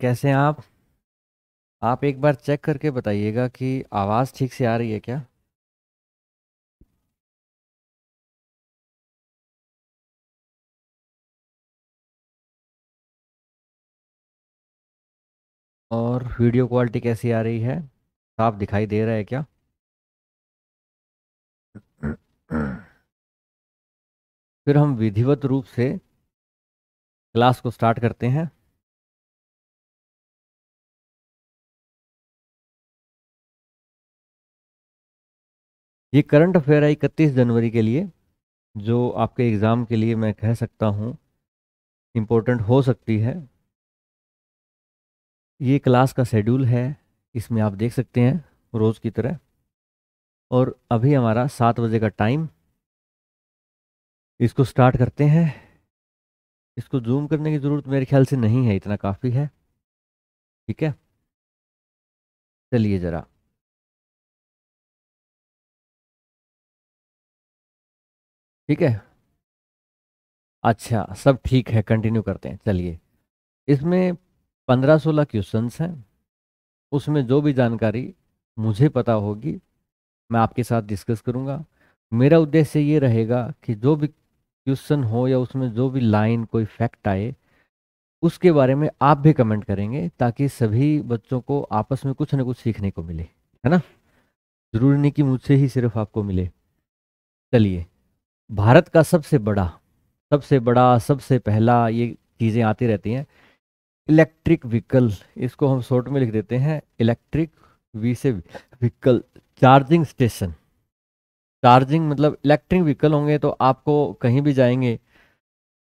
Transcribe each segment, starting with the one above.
कैसे हैं आप आप एक बार चेक करके बताइएगा कि आवाज़ ठीक से आ रही है क्या और वीडियो क्वालिटी कैसी आ रही है साफ दिखाई दे रहा है क्या फिर हम विधिवत रूप से क्लास को स्टार्ट करते हैं ये करंट अफेयर है इकतीस जनवरी के लिए जो आपके एग्ज़ाम के लिए मैं कह सकता हूँ इम्पोर्टेंट हो सकती है ये क्लास का शेड्यूल है इसमें आप देख सकते हैं रोज़ की तरह और अभी हमारा सात बजे का टाइम इसको स्टार्ट करते हैं इसको जूम करने की ज़रूरत मेरे ख्याल से नहीं है इतना काफ़ी है ठीक है चलिए ज़रा ठीक है अच्छा सब ठीक है कंटिन्यू करते हैं चलिए इसमें पंद्रह सोलह क्वेश्चंस हैं उसमें जो भी जानकारी मुझे पता होगी मैं आपके साथ डिस्कस करूंगा मेरा उद्देश्य ये रहेगा कि जो भी क्वेश्चन हो या उसमें जो भी लाइन कोई फैक्ट आए उसके बारे में आप भी कमेंट करेंगे ताकि सभी बच्चों को आपस में कुछ ना कुछ सीखने को मिले है ना ज़रूरी नहीं कि मुझसे ही सिर्फ आपको मिले चलिए भारत का सबसे बड़ा सबसे बड़ा सबसे पहला ये चीज़ें आती रहती हैं इलेक्ट्रिक व्हीकल इसको हम शॉर्ट में लिख देते हैं इलेक्ट्रिक वी से व्हीकल चार्जिंग स्टेशन चार्जिंग मतलब इलेक्ट्रिक व्हीकल होंगे तो आपको कहीं भी जाएंगे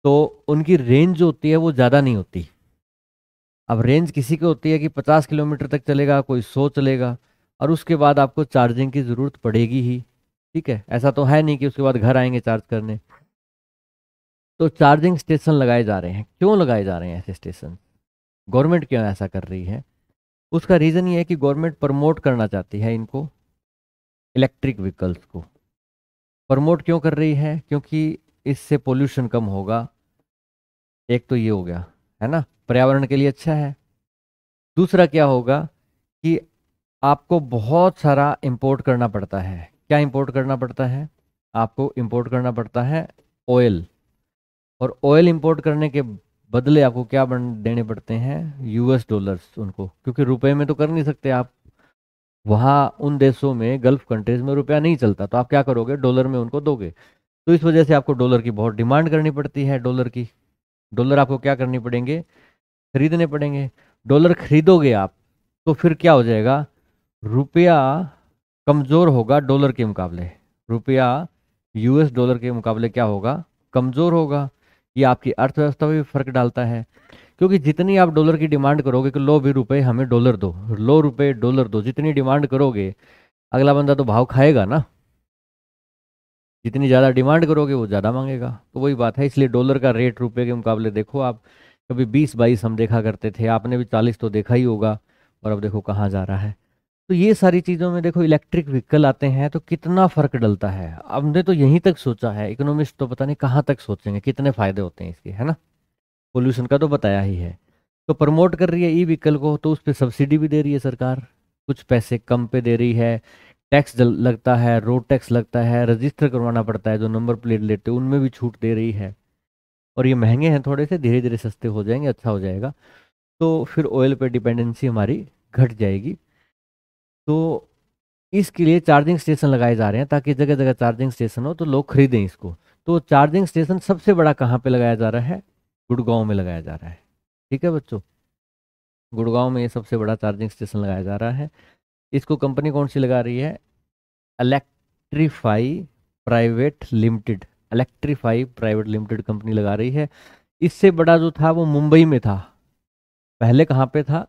तो उनकी रेंज जो होती है वो ज़्यादा नहीं होती अब रेंज किसी की होती है कि 50 किलोमीटर तक चलेगा कोई 100 चलेगा और उसके बाद आपको चार्जिंग की ज़रूरत पड़ेगी ही ठीक है ऐसा तो है नहीं कि उसके बाद घर आएंगे चार्ज करने तो चार्जिंग स्टेशन लगाए जा रहे हैं क्यों लगाए जा रहे हैं ऐसे स्टेशन गवर्नमेंट क्यों ऐसा कर रही है उसका रीज़न ये है कि गवर्नमेंट प्रमोट करना चाहती है इनको इलेक्ट्रिक व्हीकल्स को प्रमोट क्यों कर रही है क्योंकि इससे पोल्यूशन कम होगा एक तो ये हो गया है ना पर्यावरण के लिए अच्छा है दूसरा क्या होगा कि आपको बहुत सारा इंपोर्ट करना पड़ता है क्या इंपोर्ट करना पड़ता है आपको इंपोर्ट करना पड़ता है ऑयल और ऑयल इंपोर्ट करने के बदले आपको क्या बन देने पड़ते हैं यूएस डॉलर्स उनको क्योंकि रुपए में तो कर नहीं सकते आप वहाँ उन देशों में गल्फ कंट्रीज में रुपया नहीं चलता तो आप क्या करोगे डॉलर में उनको दोगे तो इस वजह से आपको डॉलर की बहुत डिमांड करनी पड़ती है डॉलर की डॉलर आपको क्या करनी पड़ेंगे खरीदने पड़ेंगे डॉलर खरीदोगे आप तो फिर क्या हो जाएगा रुपया कमज़ोर होगा डॉलर के मुकाबले रुपया यूएस डॉलर के मुकाबले क्या होगा कमज़ोर होगा ये आपकी अर्थव्यवस्था पर भी फर्क डालता है क्योंकि जितनी आप डॉलर की डिमांड करोगे कि लो भी रुपए हमें डॉलर दो लो रुपए डॉलर दो जितनी डिमांड करोगे अगला बंदा तो भाव खाएगा ना जितनी ज़्यादा डिमांड करोगे वो ज़्यादा मांगेगा तो वही बात है इसलिए डॉलर का रेट रुपये के मुकाबले देखो आप कभी बीस बाईस हम देखा करते थे आपने भी चालीस तो देखा ही होगा और अब देखो कहाँ जा रहा है तो ये सारी चीज़ों में देखो इलेक्ट्रिक व्हीकल आते हैं तो कितना फ़र्क डलता है हमने तो यहीं तक सोचा है इकोनॉमिस्ट तो पता नहीं कहाँ तक सोचेंगे कितने फ़ायदे होते हैं इसके है ना पोल्यूशन का तो बताया ही है तो प्रमोट कर रही है ई व्हीकल को तो उस पर सब्सिडी भी दे रही है सरकार कुछ पैसे कम पे दे रही है टैक्स लगता है रोड टैक्स लगता है रजिस्टर करवाना पड़ता है जो नंबर प्लेट लेते हैं उनमें भी छूट दे रही है और ये महंगे हैं थोड़े से धीरे धीरे सस्ते हो जाएंगे अच्छा हो जाएगा तो फिर ऑयल पर डिपेंडेंसी हमारी घट जाएगी तो इसके लिए चार्जिंग स्टेशन लगाए जा रहे हैं ताकि जगह जगह चार्जिंग स्टेशन हो तो लोग खरीदें इसको तो चार्जिंग स्टेशन सबसे बड़ा कहाँ पे लगाया जा रहा है गुड़गांव में लगाया जा रहा है ठीक है बच्चों गुड़गांव में ये सबसे बड़ा चार्जिंग स्टेशन लगाया जा रहा है इसको कंपनी कौन सी लगा रही है Alektrify private limited Alektrify private limited company लगा रही है इससे बड़ा जो था वो मुंबई में था पहले कहाँ पर था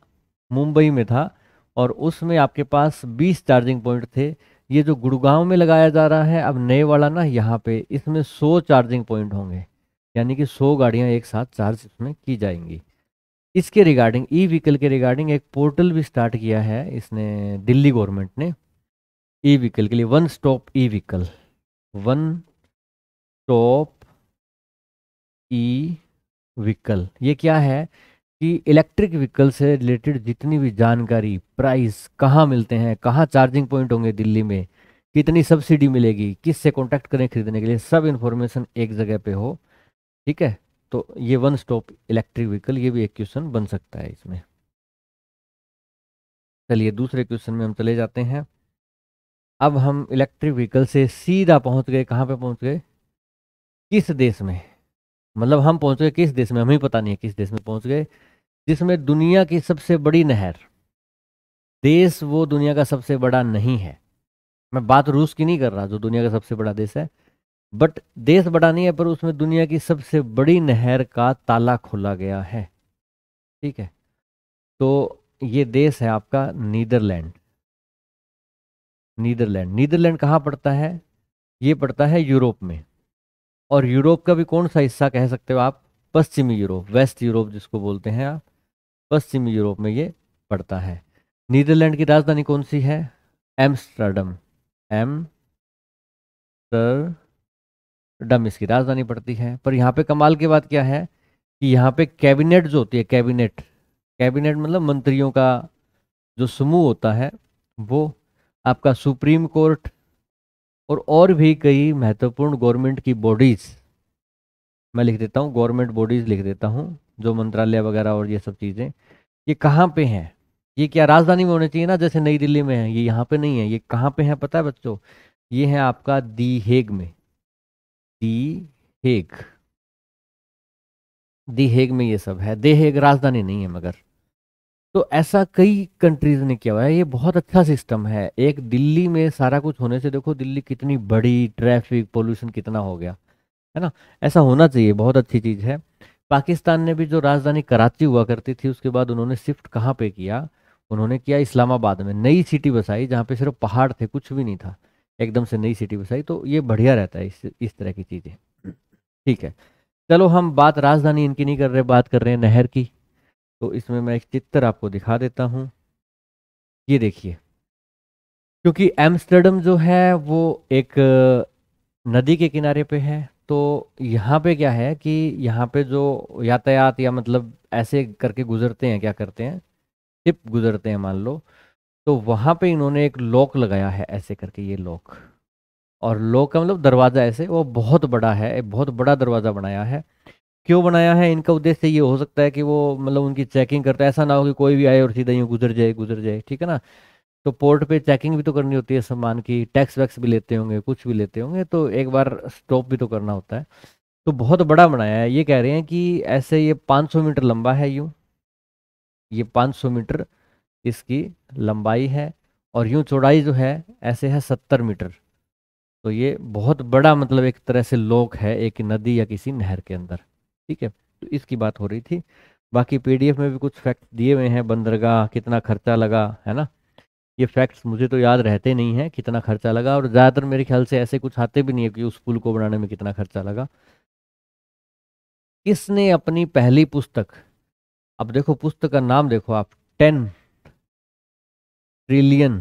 मुंबई में था और उसमें आपके पास 20 चार्जिंग पॉइंट थे ये जो गुड़गांव में लगाया जा रहा है अब नए वाला ना यहाँ पे इसमें 100 चार्जिंग पॉइंट होंगे यानी कि 100 गाड़ियाँ एक साथ चार्ज इसमें की जाएंगी इसके रिगार्डिंग ई व्हीकल के रिगार्डिंग एक पोर्टल भी स्टार्ट किया है इसने दिल्ली गवर्नमेंट ने ई व्हीकल के लिए one stop E vehicle one stop E vehicle ये क्या है कि इलेक्ट्रिक व्हीकल से रिलेटेड जितनी भी जानकारी प्राइस कहाँ मिलते हैं कहाँ चार्जिंग पॉइंट होंगे दिल्ली में कितनी सब्सिडी मिलेगी किससे कॉन्टैक्ट करें खरीदने के लिए सब इन्फॉर्मेशन एक जगह पे हो ठीक है तो ये वन स्टॉप इलेक्ट्रिक व्हीकल ये भी एक क्वेश्चन बन सकता है इसमें चलिए दूसरे क्वेश्चन में हम चले जाते हैं अब हम इलेक्ट्रिक व्हीकल से सीधा पहुंच गए कहाँ पे पहुंच गए किस देश में मतलब हम पहुंच गए किस देश में हमें पता नहीं है किस देश में पहुंच गए जिसमें दुनिया की सबसे बड़ी नहर देश वो दुनिया का सबसे बड़ा नहीं है मैं बात रूस की नहीं कर रहा जो दुनिया का सबसे बड़ा देश है बट देश बड़ा नहीं है पर उसमें दुनिया की सबसे बड़ी नहर का ताला खोला गया है ठीक है तो ये देश है आपका नीदरलैंड नीदरलैंड नीदरलैंड कहाँ पड़ता है ये पड़ता है यूरोप में और यूरोप का भी कौन सा हिस्सा कह सकते हो आप पश्चिमी यूरोप वेस्ट यूरोप जिसको बोलते हैं आप पश्चिमी यूरोप में ये पड़ता है नीदरलैंड की राजधानी कौन सी है एम्स्टर्डम एम डम इसकी राजधानी पड़ती है पर यहाँ पे कमाल की बात क्या है कि यहाँ पे कैबिनेट जो होती है कैबिनेट कैबिनेट मतलब मंत्रियों का जो समूह होता है वो आपका सुप्रीम कोर्ट और और भी कई महत्वपूर्ण गवर्नमेंट की बॉडीज़ मैं लिख देता हूँ गवर्नमेंट बॉडीज़ लिख देता हूँ जो मंत्रालय वगैरह और ये सब चीज़ें ये कहाँ पे हैं ये क्या राजधानी में होने चाहिए ना जैसे नई दिल्ली में है ये यहाँ पे नहीं है ये कहाँ पे है पता है बच्चों ये है आपका दी हेग में दी हेग दी हेग में ये सब है दे हेग राजधानी नहीं है मगर तो ऐसा कई कंट्रीज ने किया हुआ है ये बहुत अच्छा सिस्टम है एक दिल्ली में सारा कुछ होने से देखो दिल्ली कितनी बड़ी ट्रैफिक पोल्यूशन कितना हो गया है ना ऐसा होना चाहिए बहुत अच्छी चीज़ है पाकिस्तान ने भी जो राजधानी कराची हुआ करती थी उसके बाद उन्होंने शिफ्ट कहाँ पे किया उन्होंने किया इस्लामाबाद में नई सिटी बसाई जहाँ पे सिर्फ पहाड़ थे कुछ भी नहीं था एकदम से नई सिटी बसाई तो ये बढ़िया रहता है इस इस तरह की चीज़ें ठीक है चलो हम बात राजधानी इनकी नहीं कर रहे बात कर रहे हैं नहर की तो इसमें मैं एक चित्र आपको दिखा देता हूँ ये देखिए क्योंकि एम्स्टर्डम जो है वो एक नदी के किनारे पे है तो यहाँ पे क्या है कि यहाँ पे जो यातायात या मतलब ऐसे करके गुजरते हैं क्या करते हैं टिप गुजरते हैं मान लो तो वहाँ पे इन्होंने एक लॉक लगाया है ऐसे करके ये लॉक और लॉक का मतलब दरवाज़ा ऐसे वो बहुत बड़ा है बहुत बड़ा दरवाज़ा बनाया है क्यों बनाया है इनका उद्देश्य ये हो सकता है कि वो मतलब उनकी चेकिंग करता है ऐसा ना हो कि कोई भी आए और सीधा यूँ गुजर जाए गुजर जाए ठीक है ना तो पोर्ट पे चेकिंग भी तो करनी होती है सामान की टैक्स वैक्स भी लेते होंगे कुछ भी लेते होंगे तो एक बार स्टॉप भी तो करना होता है तो बहुत बड़ा बनाया है ये कह रहे हैं कि ऐसे ये 500 मीटर लंबा है यूँ ये 500 मीटर इसकी लंबाई है और यूँ चौड़ाई जो है ऐसे है 70 मीटर तो ये बहुत बड़ा मतलब एक तरह से लोक है एक नदी या किसी नहर के अंदर ठीक है तो इसकी बात हो रही थी बाकी पीडीएफ में भी कुछ फैक्ट दिए हुए हैं बंदरगाह कितना खर्चा लगा है ना ये फैक्ट्स मुझे तो याद रहते नहीं हैं कितना खर्चा लगा और ज़्यादातर मेरे ख्याल से ऐसे कुछ आते भी नहीं है कि उस पुल को बनाने में कितना खर्चा लगा किसने अपनी पहली पुस्तक अब देखो पुस्तक का नाम देखो आप टेन ट्रिलियन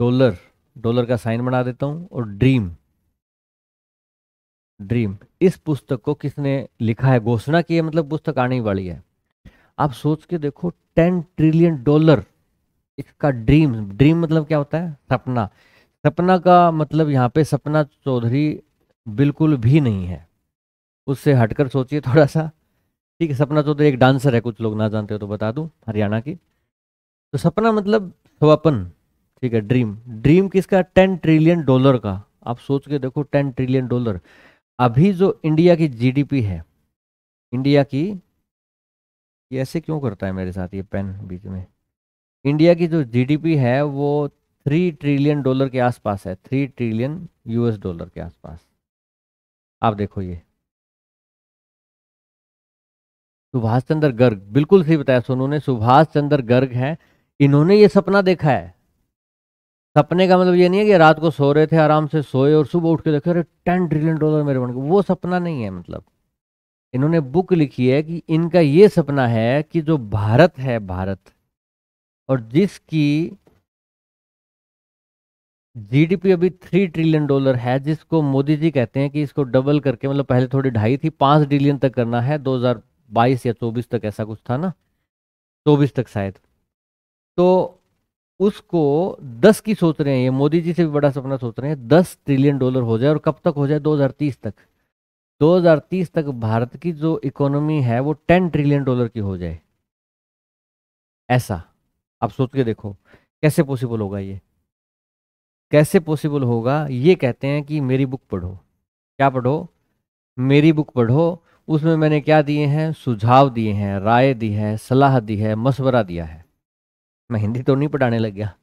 डॉलर डॉलर का साइन बना देता हूँ और ड्रीम ड्रीम इस पुस्तक को किसने लिखा है घोषणा की है मतलब पुस्तक आने वाली है आप सोच के देखो टेन ट्रिलियन डॉलर इसका ड्रीम ड्रीम मतलब क्या होता है सपना सपना का मतलब यहाँ पे सपना चौधरी बिल्कुल भी नहीं है उससे हटकर सोचिए थोड़ा सा ठीक है सपना चौधरी एक डांसर है कुछ लोग ना जानते हो तो बता दूँ हरियाणा की तो सपना मतलब स्वपन ठीक है ड्रीम ड्रीम किसका टेन ट्रिलियन डॉलर का आप सोच के देखो टेन ट्रिलियन डॉलर अभी जो इंडिया की जीडीपी है इंडिया की ये ऐसे क्यों करता है मेरे साथ ये पेन बीच में इंडिया की जो जीडीपी है वो थ्री ट्रिलियन डॉलर के आसपास है थ्री ट्रिलियन यूएस डॉलर के आसपास आप देखो ये सुभाष चंद्र गर्ग बिल्कुल सही बताया सोनू ने सुभाष चंद्र गर्ग हैं इन्होंने ये सपना देखा है सपने का मतलब ये नहीं है कि रात को सो रहे थे आराम से सोए और सुबह उठ के देखे अरे टेन ट्रिलियन डॉलर मेरे बन गए वो सपना नहीं है मतलब इन्होंने बुक लिखी है कि इनका ये सपना है कि जो भारत है भारत और जिसकी जीडीपी अभी थ्री ट्रिलियन डॉलर है जिसको मोदी जी कहते हैं कि इसको डबल करके मतलब पहले थोड़ी ढाई थी पाँच ट्रिलियन तक करना है 2022 या 24 तक ऐसा कुछ था ना 24 तक शायद तो उसको 10 की सोच रहे हैं ये मोदी जी से भी बड़ा सपना सोच रहे हैं 10 ट्रिलियन डॉलर हो जाए और कब तक हो जाए 2030 तक 2030 तक भारत की जो इकोनॉमी है वो 10 ट्रिलियन डॉलर की हो जाए ऐसा आप सोच के देखो कैसे पॉसिबल होगा ये कैसे पॉसिबल होगा ये कहते हैं कि मेरी बुक पढ़ो क्या पढ़ो मेरी बुक पढ़ो उसमें मैंने क्या दिए हैं सुझाव दिए हैं राय दी है सलाह दी है मशवरा दिया है मैं हिंदी तो नहीं पढ़ाने लग गया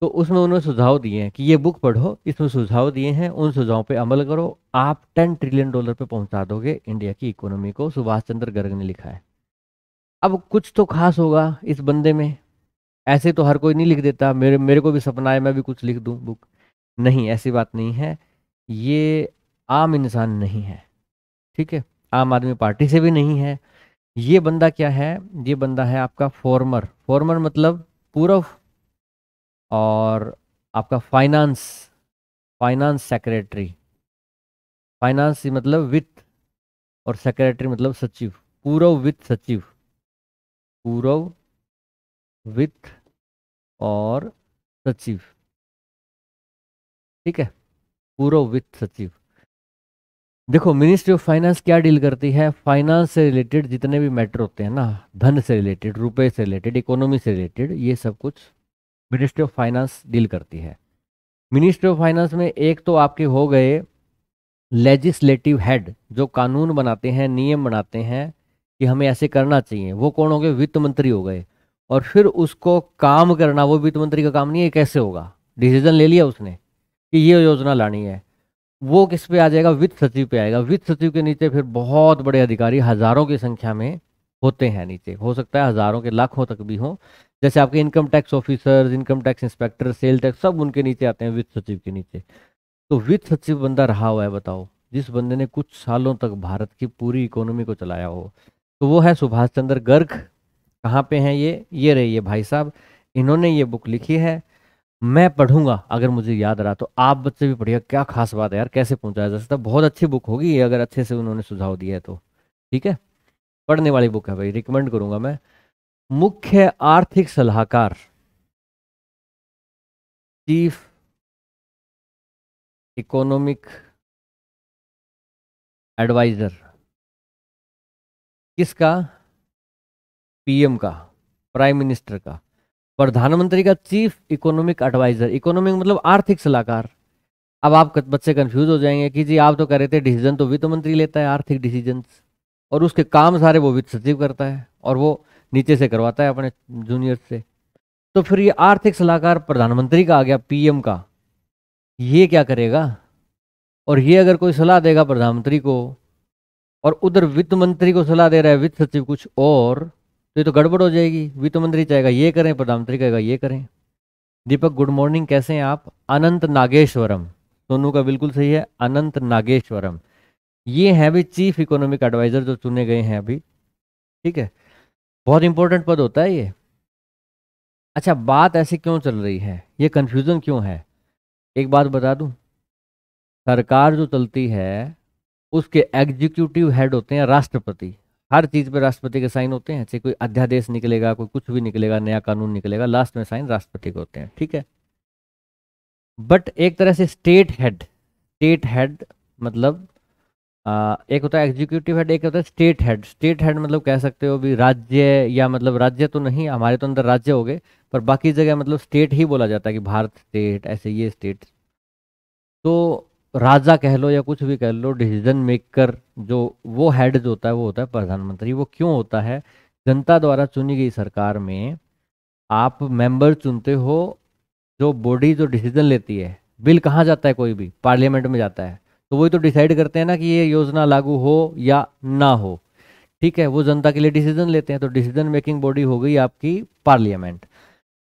तो उसमें उन्होंने सुझाव दिए हैं कि ये बुक पढ़ो इसमें सुझाव दिए हैं उन सुझावों पे अमल करो आप टेन ट्रिलियन डॉलर पे पहुंचा दोगे इंडिया की इकोनॉमी को सुभाष चंद्र गर्ग ने लिखा है अब कुछ तो खास होगा इस बंदे में ऐसे तो हर कोई नहीं लिख देता मेरे मेरे को भी सपना है मैं भी कुछ लिख दूँ बुक नहीं ऐसी बात नहीं है ये आम इंसान नहीं है ठीक है आम आदमी पार्टी से भी नहीं है ये बंदा क्या है ये बंदा है आपका फॉर्मर फॉर्मर मतलब पूरा और आपका फाइनेंस फाइनेंस सेक्रेटरी फाइनेंस मतलब वित्त और सेक्रेटरी मतलब सचिव पूरव वित्त सचिव पूरव वित्त और सचिव ठीक है पूर्व वित्त सचिव देखो मिनिस्ट्री ऑफ फाइनेंस क्या डील करती है फाइनेंस से रिलेटेड जितने भी मैटर होते हैं ना धन से रिलेटेड रुपए से रिलेटेड इकोनॉमी से रिलेटेड ये सब कुछ मिनिस्ट्री ऑफ फाइनेंस डील करती है मिनिस्ट्री ऑफ फाइनेंस में एक तो आपके हो गए लेजिस्लेटिव हेड जो कानून बनाते हैं नियम बनाते हैं कि हमें ऐसे करना चाहिए वो कौन हो गए वित्त मंत्री हो गए और फिर उसको काम करना वो वित्त मंत्री का काम नहीं है कैसे होगा डिसीजन ले लिया उसने कि ये योजना लानी है वो किस पे आ जाएगा वित्त सचिव पे आएगा वित्त सचिव के नीचे फिर बहुत बड़े अधिकारी हजारों की संख्या में होते हैं नीचे हो सकता है हजारों के लाखों तक भी हों जैसे आपके income tax officer income tax inspector sale tax सब उनके नीचे आते हैं वित्त सचिव के नीचे तो वित्त सचिव बंदा रहा हुआ है बताओ जिस बंदे ने कुछ सालों तक भारत की पूरी इकोनॉमी को चलाया हो तो वो है सुभाष चंद्र गर्ग कहाँ पे हैं ये ये रहे ये भाई साहब इन्होंने ये बुक लिखी है मैं पढ़ूंगा अगर मुझे याद रहा तो आप बच्चे भी पढ़िएगा क्या खास बात है यार कैसे पहुंचाया जा सकता बहुत अच्छी बुक होगी अगर अच्छे से उन्होंने सुझाव दिया है तो ठीक है पढ़ने वाली बुक है भाई रिकमेंड करूंगा मैं मुख्य आर्थिक सलाहकार चीफ इकोनॉमिक एडवाइजर किसका पीएम का प्राइम मिनिस्टर का प्रधानमंत्री का चीफ इकोनॉमिक एडवाइजर इकोनॉमिक मतलब आर्थिक सलाहकार अब आप बच्चे कंफ्यूज हो जाएंगे कि जी आप तो कह रहे थे डिसीजन तो वित्त मंत्री लेता है आर्थिक डिसीजन और उसके काम सारे वो वित्त सचिव करता है और वो नीचे से करवाता है अपने जूनियर से तो फिर ये आर्थिक सलाहकार प्रधानमंत्री का आ गया पीएम का ये क्या करेगा और ये अगर कोई सलाह देगा प्रधानमंत्री को और उधर वित्त मंत्री को सलाह दे रहा है वित्त सचिव कुछ और तो ये तो गड़बड़ हो जाएगी वित्त मंत्री चाहेगा ये करें प्रधानमंत्री कहेगा ये करें दीपक गुड मॉर्निंग कैसे हैं आप अनंत नागेश्वरम सोनू का बिल्कुल सही है अनंत नागेश्वरम ये हैं अभी चीफ इकोनॉमिक एडवाइज़र जो चुने गए हैं अभी ठीक है बहुत इंपॉर्टेंट पद होता है ये अच्छा बात ऐसे क्यों चल रही है ये कन्फ्यूज़न क्यों है एक बात बता दूं सरकार जो चलती है उसके एग्जीक्यूटिव हेड होते हैं राष्ट्रपति हर चीज़ पे राष्ट्रपति के साइन होते हैं चाहे कोई अध्यादेश निकलेगा कोई कुछ भी निकलेगा नया कानून निकलेगा लास्ट में साइन राष्ट्रपति के होते हैं ठीक है बट एक तरह से स्टेट हेड स्टेट हेड मतलब एक होता है एग्जीक्यूटिव हेड एक होता है स्टेट हेड स्टेट हेड मतलब कह सकते हो भी राज्य या मतलब राज्य तो नहीं हमारे तो अंदर राज्य हो गए पर बाकी जगह मतलब स्टेट ही बोला जाता है कि भारत स्टेट ऐसे ये स्टेट तो राजा कह लो या कुछ भी कह लो डिसीजन मेकर जो वो हेड जो होता है वो होता है प्रधानमंत्री वो क्यों होता है जनता द्वारा चुनी गई सरकार में आप मेंबर चुनते हो जो बॉडी जो डिसीजन लेती है बिल कहाँ जाता है कोई भी पार्लियामेंट में जाता है तो वही तो डिसाइड करते हैं ना कि ये योजना लागू हो या ना हो ठीक है वो जनता के लिए डिसीजन लेते हैं तो डिसीजन मेकिंग बॉडी हो गई आपकी पार्लियामेंट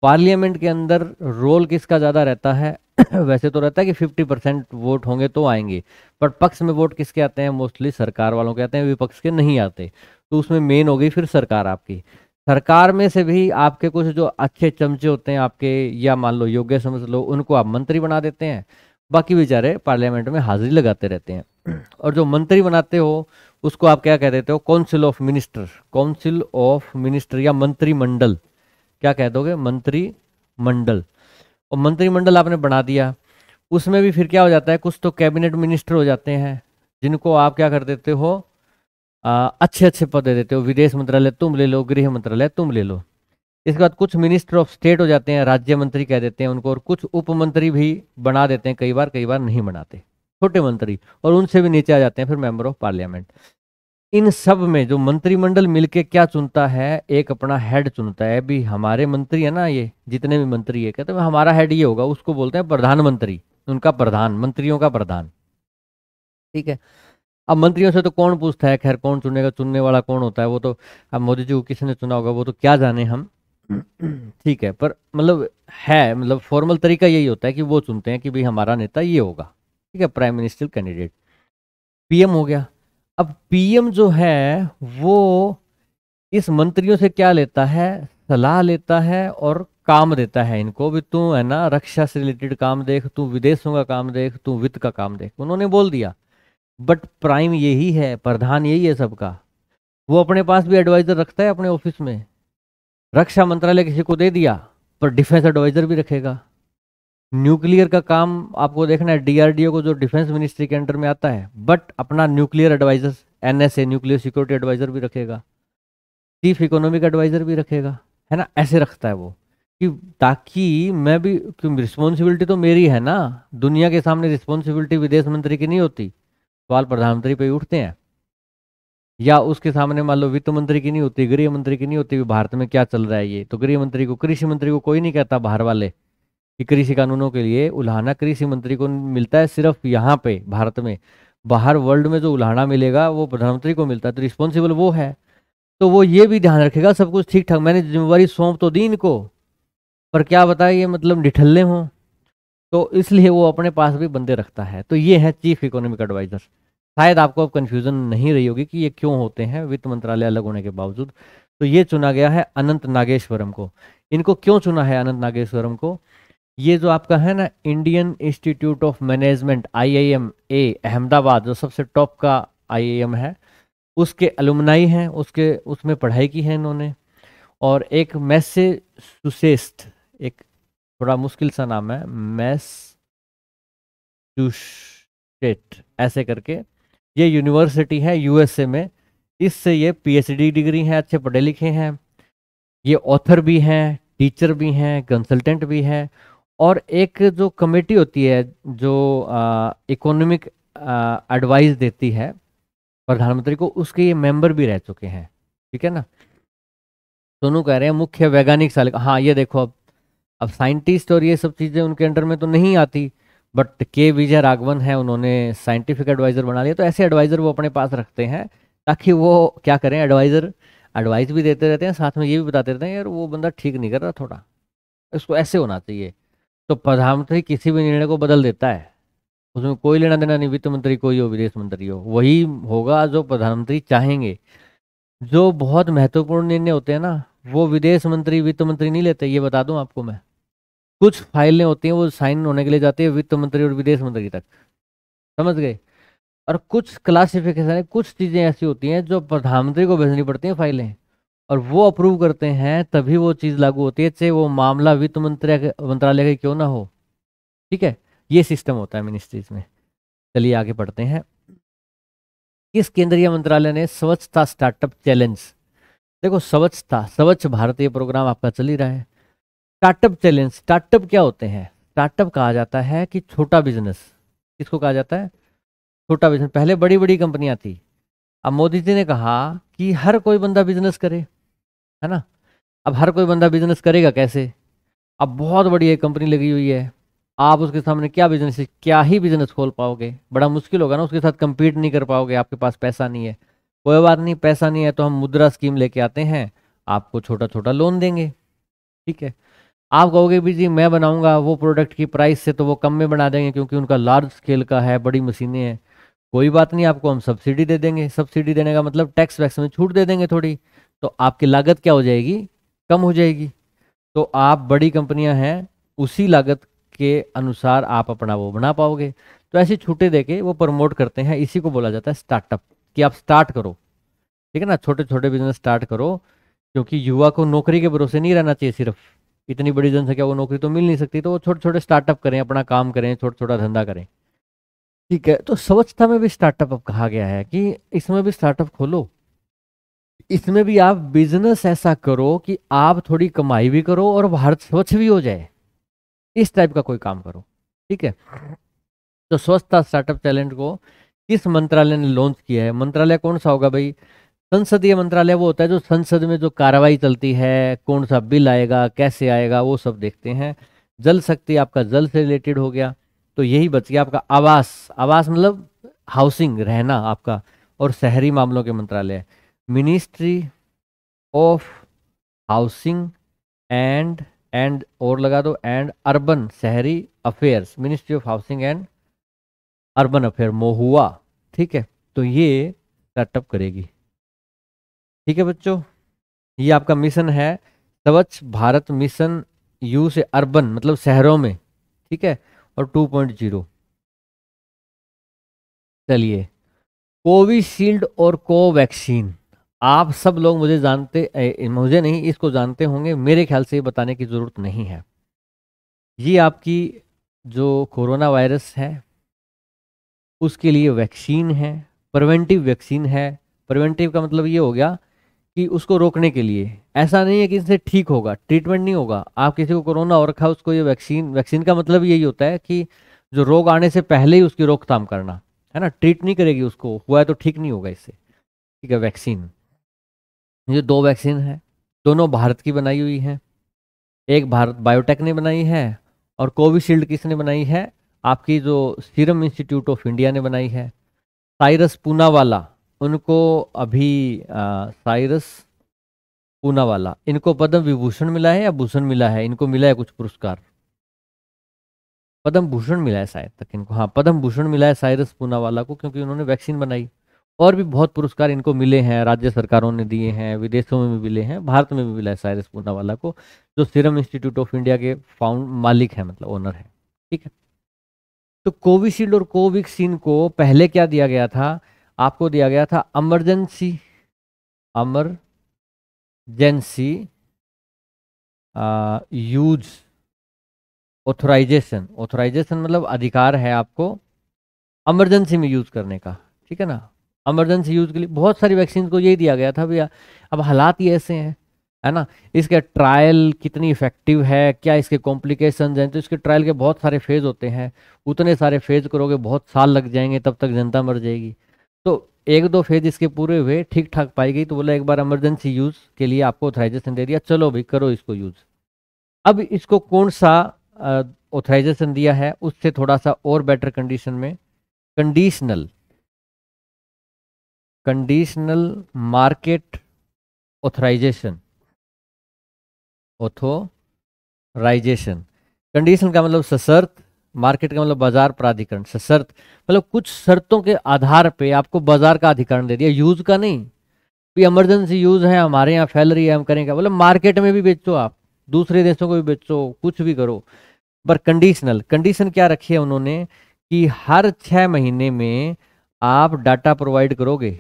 पार्लियामेंट के अंदर रोल किसका ज़्यादा रहता है वैसे तो रहता है कि फिफ्टी परसेंट वोट होंगे तो आएंगे बट पक्ष में वोट किसके आते हैं मोस्टली सरकार वालों के आते हैं विपक्ष के नहीं आते तो उसमें मेन हो गई फिर सरकार आपकी सरकार में से भी आपके कुछ जो अच्छे चमचे होते हैं आपके या मान लो योग्य समझ लो उनको आप मंत्री बना देते हैं बाकी बेचारे पार्लियामेंट में हाजिरी लगाते रहते हैं और जो मंत्री बनाते हो उसको आप क्या कह देते हो council of minister council of minister या मंत्रिमंडल क्या कह दोगे मंत्री मंडल और मंत्रिमंडल आपने बना दिया उसमें भी फिर क्या हो जाता है कुछ तो कैबिनेट मिनिस्टर हो जाते हैं जिनको आप क्या कर देते हो आ, अच्छे अच्छे पद दे देते हो विदेश मंत्रालय तुम ले लो गृह मंत्रालय तुम ले लो इसके बाद कुछ मिनिस्टर ऑफ स्टेट हो जाते हैं राज्य मंत्री कह देते हैं उनको और कुछ उप मंत्री भी बना देते हैं कई बार कई बार नहीं बनाते छोटे मंत्री और उनसे भी नीचे आ जाते हैं फिर मेंबर ऑफ पार्लियामेंट इन सब में जो मंत्रिमंडल मिलके क्या चुनता है एक अपना हेड चुनता है भी हमारे मंत्री है ना ये जितने भी मंत्री है कहते हैं तो हमारा हेड ये होगा उसको बोलते हैं प्रधानमंत्री उनका प्रधान मंत्रियों का प्रधान ठीक है अब मंत्रियों से तो कौन पूछता है खैर कौन चुनेगा चुनने वाला कौन होता है वो तो अब मोदी जी को किसने चुना होगा वो तो क्या जाने हम ठीक है पर मतलब है मतलब फॉर्मल तरीका यही होता है कि वो चुनते हैं कि भाई हमारा नेता ये होगा ठीक है प्राइम मिनिस्टर कैंडिडेट पीएम हो गया अब पीएम जो है वो इस मंत्रियों से क्या लेता है सलाह लेता है और काम देता है इनको भी तू है ना रक्षा से रिलेटेड काम देख तू विदेशों का काम देख तू वित्त का काम देख उन्होंने बोल दिया बट प्राइम यही है प्रधान यही है सबका वो अपने पास भी एडवाइजर रखता है अपने ऑफिस में रक्षा मंत्रालय किसी को दे दिया पर डिफेंस एडवाइजर भी रखेगा न्यूक्लियर का काम आपको देखना है डीआरडीओ को जो डिफेंस मिनिस्ट्री के अंडर में आता है बट अपना nuclear adviser NSA nuclear security adviser भी रखेगा चीफ इकोनॉमिक एडवाइजर भी रखेगा है ना ऐसे रखता है वो कि ताकि मैं भी क्यों रिस्पॉन्सिबिलिटी तो मेरी है ना दुनिया के सामने रिस्पॉन्सिबिलिटी विदेश मंत्री की नहीं होती सवाल प्रधानमंत्री पे उठते हैं या उसके सामने मान लो वित्त मंत्री की नहीं होती गृह मंत्री की नहीं होती भारत में क्या चल रहा है ये तो गृह मंत्री को कृषि मंत्री को कोई नहीं कहता बाहर वाले कि कृषि कानूनों के लिए उल्हाना कृषि मंत्री को मिलता है सिर्फ यहाँ पे भारत में बाहर वर्ल्ड में जो उल्हाना मिलेगा वो प्रधानमंत्री को मिलता है तो रिस्पॉन्सिबल वो है तो वो ये भी ध्यान रखेगा सब कुछ ठीक ठाक मैंने जिम्मेवारी सौंप तो दी इनको पर क्या बताए ये मतलब निठल्ले हों तो इसलिए वो अपने पास भी बंदे रखता है तो ये है चीफ इकोनॉमिक एडवाइजर शायद आपको अब कन्फ्यूज़न नहीं रही होगी कि ये क्यों होते हैं वित्त मंत्रालय अलग होने के बावजूद तो ये चुना गया है अनंत नागेश्वरम को इनको क्यों चुना है अनंत नागेश्वरम को ये जो आपका है ना Indian institute of management IIM A Ahmedabad जो सबसे टॉप का आईआईएम है उसके अलुमनाई हैं उसके उसमें पढ़ाई की है इन्होंने और एक मैसे सुसेस्ट एक थोड़ा मुश्किल सा नाम है मैस ऐसे करके ये यूनिवर्सिटी है यूएसए में इससे ये पीएचडी डिग्री हैं अच्छे पढ़े लिखे हैं ये ऑथर भी हैं टीचर भी हैं कंसल्टेंट भी हैं और एक जो कमेटी होती है जो इकोनॉमिक एडवाइस देती है प्रधानमंत्री को उसके ये मेंबर भी रह चुके हैं ठीक है ना सोनू कह रहे हैं मुख्य वैज्ञानिक साल हाँ ये देखो अब अब साइंटिस्ट और ये सब चीज़ें उनके अंडर में तो नहीं आती बट के विजय राघवन है उन्होंने साइंटिफिक एडवाइज़र बना लिया तो ऐसे एडवाइज़र वो अपने पास रखते हैं ताकि वो क्या करें एडवाइज़र एडवाइस भी देते रहते हैं साथ में ये भी बताते रहते हैं यार वो बंदा ठीक नहीं कर रहा थोड़ा इसको ऐसे होना चाहिए तो प्रधानमंत्री किसी भी निर्णय को बदल देता है उसमें कोई लेना देना नहीं वित्त मंत्री कोई हो विदेश मंत्री हो वही होगा जो प्रधानमंत्री चाहेंगे जो बहुत महत्वपूर्ण निर्णय होते हैं ना वो विदेश मंत्री वित्त मंत्री नहीं लेते ये बता दूं आपको मैं कुछ फाइलें होती हैं वो साइन होने के लिए जाती है वित्त मंत्री और विदेश मंत्री तक समझ गए और कुछ क्लासिफिकेशन कुछ चीज़ें ऐसी होती हैं जो प्रधानमंत्री को भेजनी पड़ती हैं फाइलें और वो अप्रूव करते हैं तभी वो चीज़ लागू होती है चाहे वो मामला वित्त मंत्री मंत्रालय का क्यों ना हो ठीक है ये सिस्टम होता है मिनिस्ट्रीज में चलिए आगे पढ़ते हैं इस केंद्रीय मंत्रालय ने स्वच्छता स्टार्टअप चैलेंज देखो स्वच्छता स्वच्छ भारत ये प्रोग्राम आपका चल ही रहा है स्टार्टअप चैलेंज स्टार्टअप क्या होते हैं स्टार्टअप कहा जाता है कि छोटा बिजनेस किसको कहा जाता है छोटा बिजनेस पहले बड़ी बड़ी कंपनियां थी अब मोदी जी ने कहा कि हर कोई बंदा बिजनेस करे है ना अब हर कोई बंदा बिजनेस करेगा कैसे अब बहुत बड़ी एक कंपनी लगी हुई है आप उसके सामने क्या बिजनेस क्या ही बिजनेस खोल पाओगे बड़ा मुश्किल होगा ना उसके साथ कम्पीट नहीं कर पाओगे आपके पास पैसा नहीं है कोई बात नहीं पैसा नहीं है तो हम मुद्रा स्कीम लेके आते हैं आपको छोटा छोटा लोन देंगे ठीक है आप कहोगे भी जी मैं बनाऊंगा वो प्रोडक्ट की प्राइस से तो वो कम में बना देंगे क्योंकि उनका लार्ज स्केल का है बड़ी मशीनें हैं कोई बात नहीं आपको हम सब्सिडी दे देंगे सब्सिडी देने का मतलब टैक्स वैक्स में छूट दे देंगे थोड़ी तो आपकी लागत क्या हो जाएगी कम हो जाएगी तो आप बड़ी कंपनियां हैं उसी लागत के अनुसार आप अपना वो बना पाओगे तो ऐसी छूटे देके वो प्रमोट करते हैं इसी को बोला जाता है स्टार्टअप कि आप स्टार्ट करो ठीक है ना छोटे छोटे बिजनेस स्टार्ट करो क्योंकि युवा को नौकरी के भरोसे नहीं रहना चाहिए सिर्फ इतनी बड़ी जनसंख्या को नौकरी तो मिल नहीं सकती तो वो छोटे छोटे स्टार्टअप करें अपना काम करें छोटा छोटा धंधा करें ठीक है तो स्वच्छता में भी स्टार्टअप अब कहा गया है कि इसमें भी स्टार्टअप खोलो इसमें भी आप बिजनेस ऐसा करो कि आप थोड़ी कमाई भी करो और भारत स्वच्छ भी हो जाए इस टाइप का कोई काम करो ठीक है तो स्वच्छता स्टार्टअप चैलेंज को किस मंत्रालय ने लॉन्च किया है मंत्रालय कौन सा होगा भाई संसदीय मंत्रालय वो होता है जो संसद में जो कार्रवाई चलती है कौन सा बिल आएगा कैसे आएगा वो सब देखते हैं जल शक्ति आपका जल से रिलेटेड हो गया तो यही बच गया आपका आवास आवास मतलब हाउसिंग रहना आपका और शहरी मामलों के मंत्रालय ministry of housing and and और लगा दो एंड अर्बन शहरी affairs ministry of housing and urban affair MoHUA ठीक है तो ये सेटअप करेगी ठीक है बच्चों ये आपका मिशन है स्वच्छ भारत मिशन यू से अर्बन मतलब शहरों में ठीक है और टू पॉइंट जीरो चलिए कोविशील्ड और कोवैक्सीन आप सब लोग मुझे जानते ए, मुझे नहीं इसको जानते होंगे मेरे ख्याल से ये बताने की ज़रूरत नहीं है ये आपकी जो कोरोना वायरस है उसके लिए वैक्सीन है प्रिवेंटिव वैक्सीन है प्रिवेंटिव का मतलब ये हो गया कि उसको रोकने के लिए ऐसा नहीं है कि इससे ठीक होगा ट्रीटमेंट नहीं होगा आप किसी को कोरोना हो रखा है उसको ये वैक्सीन वैक्सीन का मतलब यही होता है कि जो रोग आने से पहले ही उसकी रोकथाम करना है ना ट्रीट नहीं करेगी उसको हुआ है तो ठीक नहीं होगा इससे ठीक है वैक्सीन ये दो वैक्सीन है दोनों भारत की बनाई हुई हैं एक भारत बायोटेक ने बनाई है और कोविशील्ड किसने बनाई है आपकी जो सीरम इंस्टीट्यूट ऑफ इंडिया ने बनाई है साइरस पूनावाला उनको अभी साइरस पूना वाला इनको पद्म विभूषण मिला है या भूषण मिला है इनको मिला है कुछ पुरस्कार पद्म भूषण मिला है शायद तक इनको हाँ पद्म भूषण मिला है साइरस पूना वाला को क्योंकि उन्होंने वैक्सीन बनाई और भी बहुत पुरस्कार इनको मिले हैं राज्य सरकारों ने दिए हैं विदेशों में भी मिले हैं भारत में भी मिला है साइरस पूनावाला को जो सीरम इंस्टीट्यूट ऑफ इंडिया के फाउंड मालिक है मतलब ओनर है ठीक है तो कोविशील्ड और कोविक्सिन को पहले क्या दिया गया था आपको दिया गया था emergency emergency use authorisation authorisation मतलब अधिकार है आपको अमरजेंसी में यूज़ करने का ठीक है ना अमरजेंसी यूज़ के लिए बहुत सारी वैक्सीन को यही दिया गया था भैया अब हालात ही ऐसे हैं है ना इसके ट्रायल कितनी इफेक्टिव है क्या इसके कॉम्प्लिकेशन हैं तो इसके ट्रायल के बहुत सारे फेज़ होते हैं उतने सारे फेज़ करोगे बहुत साल लग जाएंगे तब तक जनता मर जाएगी तो एक दो फेज इसके पूरे हुए ठीक ठाक पाई गई तो बोला एक बार इमरजेंसी यूज़ के लिए आपको ऑथराइजेशन दे दिया चलो भाई करो इसको यूज़ अब इसको कौन सा ऑथराइजेशन दिया है उससे थोड़ा सा और बेटर कंडीशन में conditional conditional market authorisation authorisation condition का मतलब सशर्त मार्केट का मतलब बाजार प्राधिकरण से शर्त मतलब कुछ शर्तों के आधार पे आपको बाजार का अधिकरण दे दिया यूज का नहीं भी इमरजेंसी यूज है हमारे यहाँ फैल रही है हम करेंगे मतलब मार्केट में भी बेचो आप दूसरे देशों को भी बेचो कुछ भी करो पर कंडीशनल कंडीशन क्या रखी है उन्होंने कि हर छः महीने में आप डाटा प्रोवाइड करोगे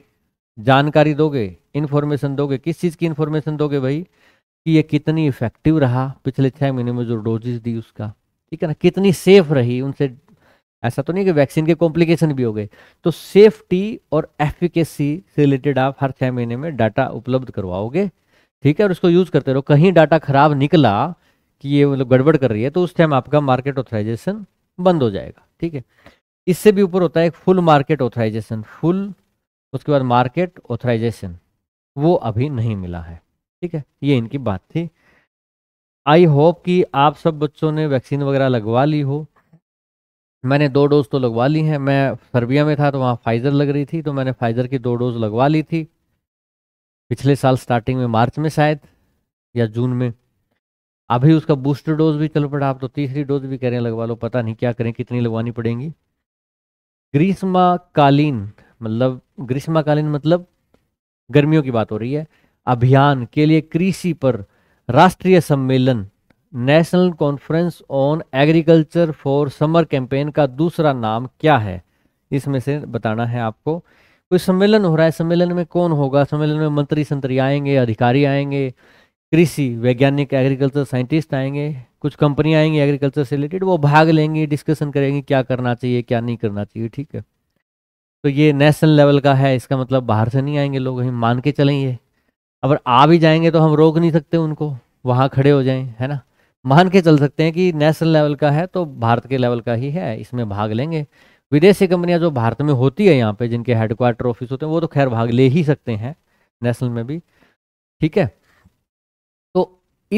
जानकारी दोगे इन्फॉर्मेशन दोगे किस चीज़ की इन्फॉर्मेशन दोगे भाई कि ये कितनी इफेक्टिव रहा पिछले छः महीने में जो डोजेज दी उसका ठीक है ना कितनी सेफ रही उनसे ऐसा तो नहीं कि वैक्सीन के कॉम्प्लिकेशन भी हो गए तो सेफ्टी और एफिकेसी से रिलेटेड आप हर छः महीने में डाटा उपलब्ध करवाओगे ठीक है और उसको यूज़ करते रहो कहीं डाटा खराब निकला कि ये मतलब गड़बड़ कर रही है तो उस टाइम आपका मार्केट ऑथराइजेशन बंद हो जाएगा ठीक है इससे भी ऊपर होता है फुल मार्केट ऑथराइजेशन फुल उसके बाद मार्केट ऑथराइजेशन वो अभी नहीं मिला है ठीक है ये इनकी बात थी आई होप कि आप सब बच्चों ने वैक्सीन वगैरह लगवा ली हो मैंने दो डोज तो लगवा ली हैं मैं सर्बिया में था तो वहाँ फाइज़र लग रही थी तो मैंने फाइज़र की दो डोज लगवा ली थी पिछले साल स्टार्टिंग में मार्च में शायद या जून में अभी उसका बूस्टर डोज भी चल पड़ा आप तो तीसरी डोज भी कह रहे हैं लगवा लो पता नहीं क्या करें कितनी लगवानी पड़ेंगी ग्रीष्माकालीन मतलब ग्रीष्माकालीन मतलब गर्मियों की बात हो रही है अभियान के लिए कृषि पर राष्ट्रीय सम्मेलन national conference on agriculture for summer campaign का दूसरा नाम क्या है इसमें से बताना है आपको कोई सम्मेलन हो रहा है सम्मेलन में कौन होगा सम्मेलन में मंत्री संतरी आएंगे अधिकारी आएंगे कृषि वैज्ञानिक एग्रीकल्चर साइंटिस्ट आएंगे कुछ कंपनियाँ आएंगी एग्रीकल्चर से रिलेटेड वो भाग लेंगी डिस्कशन करेंगी क्या करना चाहिए क्या नहीं करना चाहिए ठीक है तो ये नेशनल लेवल का है इसका मतलब बाहर से नहीं आएंगे लोग मान के चलेंगे अब आ भी जाएंगे तो हम रोक नहीं सकते उनको वहाँ खड़े हो जाएं है ना मान के चल सकते हैं कि नेशनल लेवल का है तो भारत के लेवल का ही है इसमें भाग लेंगे विदेशी कंपनियाँ जो भारत में होती है यहाँ पे जिनके हेडक्वार्टर ऑफिस होते हैं वो तो खैर भाग ले ही सकते हैं नेशनल में भी ठीक है तो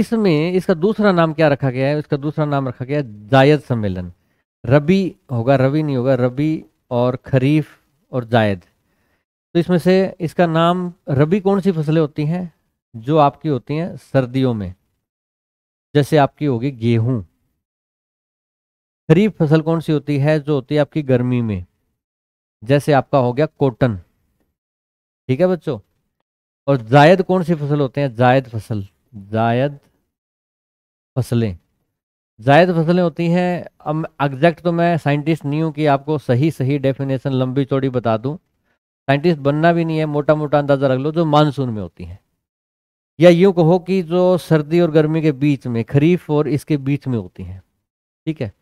इसमें इसका दूसरा नाम क्या रखा गया है इसका दूसरा नाम रखा गया है जायद सम्मेलन रबी होगा रवि नहीं होगा रबी और खरीफ और जायद तो इसमें से इसका नाम रबी कौन सी फसलें होती हैं जो आपकी होती हैं सर्दियों में जैसे आपकी होगी गेहूं खरीफ फसल कौन सी होती है जो होती है आपकी गर्मी में जैसे आपका हो गया कॉटन ठीक है बच्चों और जायद कौन सी फसल होते हैं जायद फसल जायद फसलें जायद फसलें होती हैं अब एग्जैक्ट तो मैं साइंटिस्ट नहीं हूँ कि आपको सही सही डेफिनेशन लंबी चौड़ी बता दूँ साइंटिस्ट बनना भी नहीं है मोटा मोटा अंदाज़ा रख लो जो मानसून में होती हैं या यूँ कहो कि जो सर्दी और गर्मी के बीच में खरीफ और इसके बीच में होती हैं ठीक है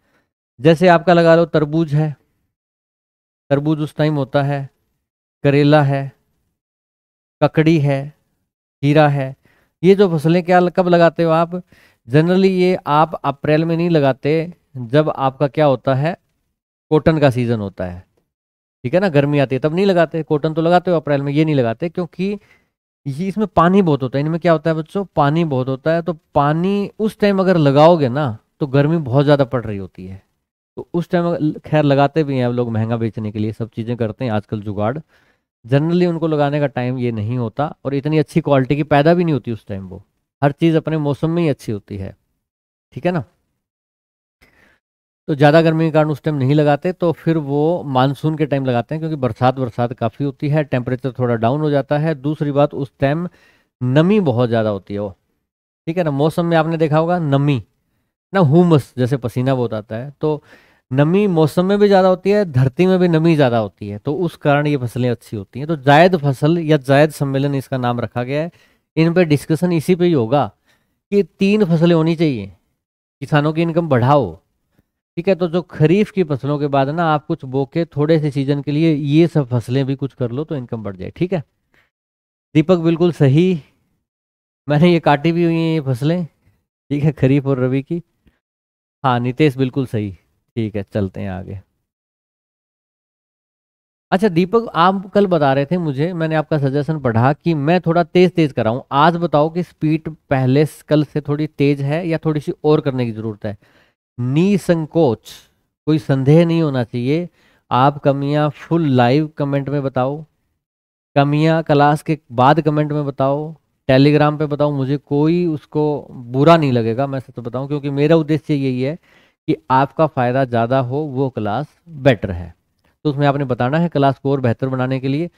जैसे आपका लगा लो तरबूज है तरबूज उस टाइम होता है करेला है ककड़ी है खीरा है ये जो फसलें क्या कब लगाते हो आप जनरली ये आप अप्रैल में नहीं लगाते जब आपका क्या होता है कॉटन का सीज़न होता है ठीक है ना गर्मी आती है तब नहीं लगाते कॉटन तो लगाते हो अप्रैल में ये नहीं लगाते क्योंकि ये इसमें पानी बहुत होता है इनमें क्या होता है बच्चों पानी बहुत होता है तो पानी उस टाइम अगर लगाओगे ना तो गर्मी बहुत ज़्यादा पड़ रही होती है तो उस टाइम खैर लगाते भी हैं अब लोग महंगा बेचने के लिए सब चीज़ें करते हैं आजकल जुगाड़ जनरली उनको लगाने का टाइम ये नहीं होता और इतनी अच्छी क्वालिटी की पैदा भी नहीं होती उस टाइम वो हर चीज़ अपने मौसम में ही अच्छी होती है ठीक है ना तो ज़्यादा गर्मी के कारण उस टाइम नहीं लगाते तो फिर वो मानसून के टाइम लगाते हैं क्योंकि बरसात बरसात काफ़ी होती है टेम्परेचर थोड़ा डाउन हो जाता है दूसरी बात उस टाइम नमी बहुत ज़्यादा होती है वो ठीक है ना मौसम में आपने देखा होगा नमी ना हुमस जैसे पसीना बहुत आता है तो नमी मौसम में भी ज़्यादा होती है धरती में भी नमी ज़्यादा होती है तो उस कारण ये फसलें अच्छी होती हैं तो जायद फसल या जायद सम्मेलन इसका नाम रखा गया है इन पर डिस्कशन इसी पर ही होगा कि तीन फसलें होनी चाहिए किसानों की इनकम बढ़ाओ ठीक है तो जो खरीफ की फसलों के बाद ना आप कुछ बो के थोड़े से सीजन के लिए ये सब फसलें भी कुछ कर लो तो इनकम बढ़ जाए ठीक है दीपक बिल्कुल सही मैंने ये काटी भी हुई हैं ये फसलें ठीक है खरीफ और रवि की हाँ नितेश बिल्कुल सही ठीक है चलते हैं आगे अच्छा दीपक आप कल बता रहे थे मुझे मैंने आपका सजेशन पढ़ा कि मैं थोड़ा तेज तेज कराऊं आज बताओ कि स्पीड पहले कल से थोड़ी तेज है या थोड़ी सी और करने की जरूरत है निसंकोच कोई संदेह नहीं होना चाहिए आप कमियां फुल लाइव कमेंट में बताओ कमियां क्लास के बाद कमेंट में बताओ टेलीग्राम पे बताओ मुझे कोई उसको बुरा नहीं लगेगा मैं सच बताऊं क्योंकि मेरा उद्देश्य यही है कि आपका फ़ायदा ज़्यादा हो वो क्लास बेटर है तो उसमें आपने बताना है क्लास को और बेहतर बनाने के लिए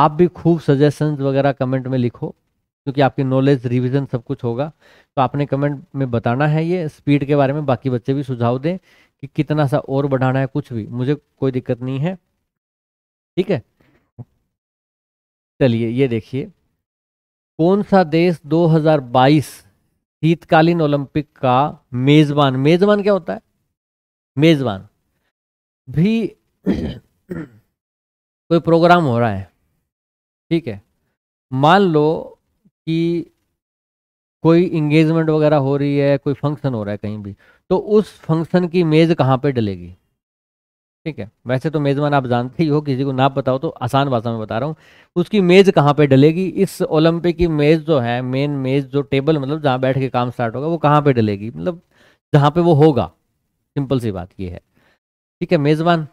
आप भी खूब सजेशंस वगैरह कमेंट में लिखो क्योंकि आपकी नॉलेज रिवीजन सब कुछ होगा तो आपने कमेंट में बताना है ये स्पीड के बारे में बाकी बच्चे भी सुझाव दें कि कितना सा और बढ़ाना है कुछ भी मुझे कोई दिक्कत नहीं है ठीक है चलिए ये देखिए कौन सा देश 2022 शीतकालीन ओलंपिक का मेजबान मेजबान क्या होता है मेजबान भी कोई प्रोग्राम हो रहा है ठीक है मान लो कि कोई इंगेजमेंट वगैरह हो रही है कोई फंक्शन हो रहा है कहीं भी तो उस फंक्शन की मेज़ कहाँ पे डलेगी ठीक है वैसे तो मेज़बान आप जानते ही हो किसी को ना बताओ तो आसान भाषा में बता रहा हूँ उसकी मेज़ कहाँ पे डलेगी इस ओलंपिक की मेज़ जो है मेन मेज़ जो टेबल मतलब जहाँ बैठ के काम स्टार्ट होगा वो कहाँ पे डलेगी मतलब जहाँ पे वो होगा सिंपल सी बात ये है ठीक है मेज़बान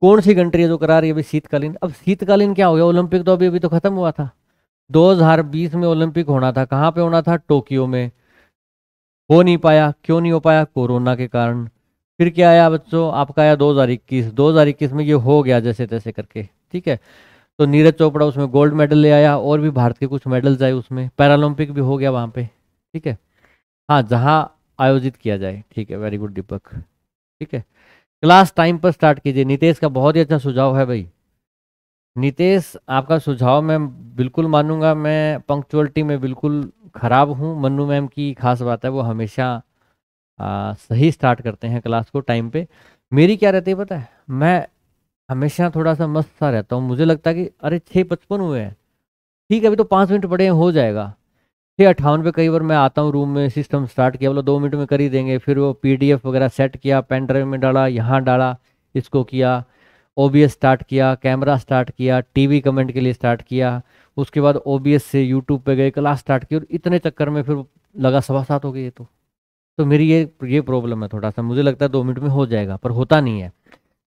कौन सी कंट्री है जो करा रही है अभी शीतकालीन अब शीतकालीन क्या हो गया ओलंपिक तो अभी अभी तो खत्म हुआ था 2020 में ओलंपिक होना था कहाँ पे होना था टोक्यो में हो नहीं पाया क्यों नहीं हो पाया कोरोना के कारण फिर क्या आया बच्चों आपका आया 2021 2021 में ये हो गया जैसे तैसे करके ठीक है तो नीरज चोपड़ा उसमें गोल्ड मेडल ले आया और भी भारत के कुछ मेडल्स आए उसमें पैरालंपिक भी हो गया वहाँ पे ठीक है हाँ जहाँ आयोजित किया जाए ठीक है वेरी गुड दीपक ठीक है क्लास टाइम पर स्टार्ट कीजिए नितेश का बहुत ही अच्छा सुझाव है भाई नितेश, आपका सुझाव मैं बिल्कुल मानूंगा मैं पंक्चुअलिटी में बिल्कुल खराब हूँ, मन्नू मैम की ख़ास बात है वो हमेशा आ, सही स्टार्ट करते हैं क्लास को टाइम पे। मेरी क्या रहती है पता है? मैं हमेशा थोड़ा-सा मस्त-सा रहता हूँ, मुझे लगता है कि अरे छः पचपन हुए हैं, ठीक है अभी तो पाँच मिनट पड़े हैं हो जाएगा। छः अट्ठावन पे कई बार मैं आता हूँ रूम में सिस्टम स्टार्ट किया बोला दो मिनट में कर ही देंगे, फिर वो पीडीएफ वगैरह सेट किया, पेन ड्राइव में डाला, यहाँ डाला, इसको किया। ओ स्टार्ट किया कैमरा स्टार्ट किया टीवी कमेंट के लिए स्टार्ट किया उसके बाद ओ से यूट्यूब पे गए क्लास स्टार्ट की और इतने चक्कर में फिर लगा सवा सात हो गई ये तो तो मेरी ये ये प्रॉब्लम है थोड़ा सा मुझे लगता है दो मिनट में हो जाएगा पर होता नहीं है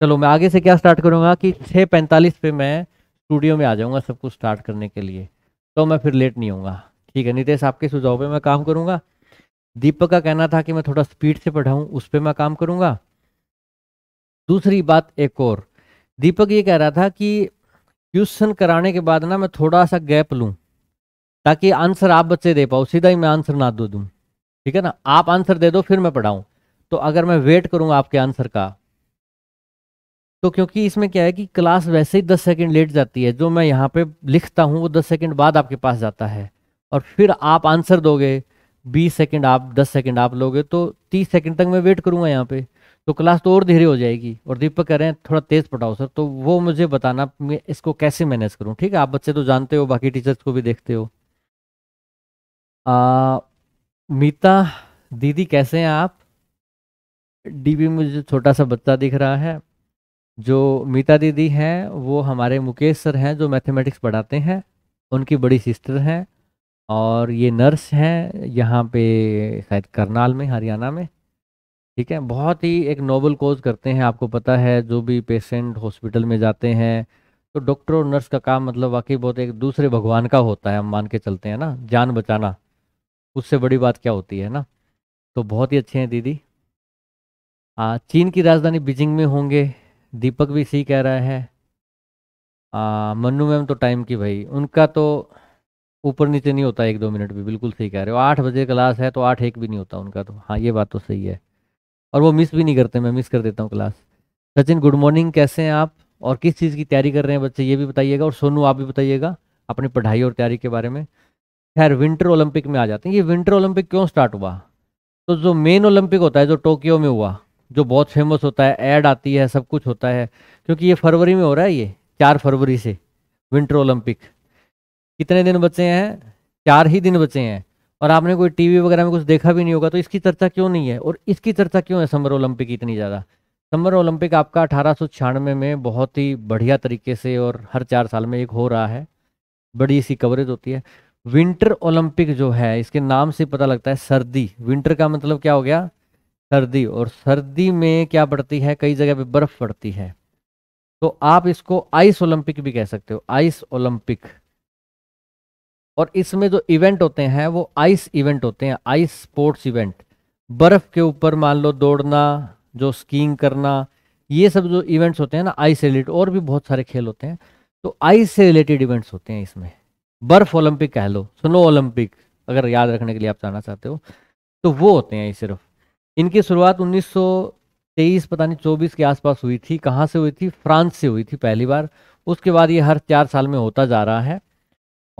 चलो मैं आगे से क्या स्टार्ट करूँगा कि छः पैंतालीस पे मैं स्टूडियो में आ जाऊँगा सब कुछ स्टार्ट करने के लिए तो मैं फिर लेट नहीं होऊंगा ठीक है नितेश आपके सुझाव पे मैं काम करूँगा दीपक का कहना था कि मैं थोड़ा स्पीड से पढ़ाऊँ उस पर मैं काम करूँगा दूसरी बात एक और दीपक ये कह रहा था कि क्वेश्चन कराने के बाद ना मैं थोड़ा सा गैप लूँ ताकि आंसर आप बच्चे दे पाओ सीधा ही मैं आंसर ना दे दूँ ठीक है ना आप आंसर दे दो फिर मैं पढ़ाऊँ तो अगर मैं वेट करूँगा आपके आंसर का तो क्योंकि इसमें क्या है कि क्लास वैसे ही दस सेकेंड लेट जाती है जो मैं यहाँ पे लिखता हूँ वो दस सेकेंड बाद आपके पास जाता है और फिर आप आंसर दोगे बीस सेकेंड आप दस सेकेंड आप लोगे तो तीस सेकेंड तक मैं वेट करूँगा यहाँ पे तो क्लास तो और धीरे हो जाएगी और दीपक कह रहे हैं थोड़ा तेज पढ़ाओ सर तो वो मुझे बताना मैं इसको कैसे मैनेज करूँ ठीक है आप बच्चे तो जानते हो बाकी टीचर्स को भी देखते हो आ, मीता दीदी कैसे हैं आप डीबी मुझे छोटा सा बच्चा दिख रहा है जो मीता दीदी हैं वो हमारे मुकेश सर हैं जो मैथमेटिक्स पढ़ाते हैं उनकी बड़ी सिस्टर हैं और ये नर्स हैं यहाँ पे शायद करनाल में हरियाणा में ठीक है बहुत ही एक नोबल कोज करते हैं आपको पता है जो भी पेशेंट हॉस्पिटल में जाते हैं तो डॉक्टर और नर्स का काम मतलब वाकई बहुत एक दूसरे भगवान का होता है हम मान के चलते हैं ना जान बचाना उससे बड़ी बात क्या होती है ना तो बहुत ही अच्छे हैं दीदी आ, चीन की राजधानी बीजिंग में होंगे दीपक भी सही कह रहा है मनु मन्नू मैम तो टाइम की भाई उनका तो ऊपर नीचे नहीं होता एक दो मिनट भी बिल्कुल सही कह रहे हो आठ बजे क्लास है तो आठ एक भी नहीं होता उनका तो हाँ ये बात तो सही है और वो मिस भी नहीं करते मैं मिस कर देता हूँ क्लास सचिन गुड मॉर्निंग कैसे हैं आप और किस चीज़ की तैयारी कर रहे हैं बच्चे ये भी बताइएगा और सोनू आप भी बताइएगा अपनी पढ़ाई और तैयारी के बारे में खैर विंटर ओलंपिक में आ जाते हैं ये विंटर ओलंपिक क्यों स्टार्ट हुआ तो जो मेन ओलंपिक होता है जो टोक्यो में हुआ जो बहुत फेमस होता है ऐड आती है सब कुछ होता है क्योंकि ये फरवरी में हो रहा है ये चार फरवरी से विंटर ओलंपिक कितने दिन बचे हैं चार ही दिन बचे हैं और आपने कोई टीवी वगैरह में कुछ देखा भी नहीं होगा तो इसकी चर्चा क्यों नहीं है और इसकी चर्चा क्यों है समर ओलंपिक इतनी ज़्यादा समर ओलंपिक आपका अठारह में बहुत ही बढ़िया तरीके से और हर चार साल में एक हो रहा है बड़ी सी कवरेज होती है विंटर ओलंपिक जो है इसके नाम से पता लगता है सर्दी विंटर का मतलब क्या हो गया सर्दी और सर्दी में क्या पड़ती है कई जगह पे बर्फ पड़ती है तो आप इसको आइस ओलंपिक भी कह सकते हो आइस ओलंपिक और इसमें जो इवेंट होते हैं वो आइस इवेंट होते हैं आइस स्पोर्ट्स इवेंट बर्फ़ के ऊपर मान लो दौड़ना जो स्कीइंग करना ये सब जो इवेंट्स होते हैं ना आइस से रिलेटेड और भी बहुत सारे खेल होते हैं तो आइस से रिलेटेड इवेंट्स होते हैं इसमें बर्फ़ ओलंपिक कह लो स्नो ओलंपिक अगर याद रखने के लिए आप जाना चाहते हो तो वो होते हैं ये सिर्फ इनकी शुरुआत 1923 पता नहीं 24 के आसपास हुई थी कहाँ से हुई थी फ्रांस से हुई थी पहली बार उसके बाद ये हर चार साल में होता जा रहा है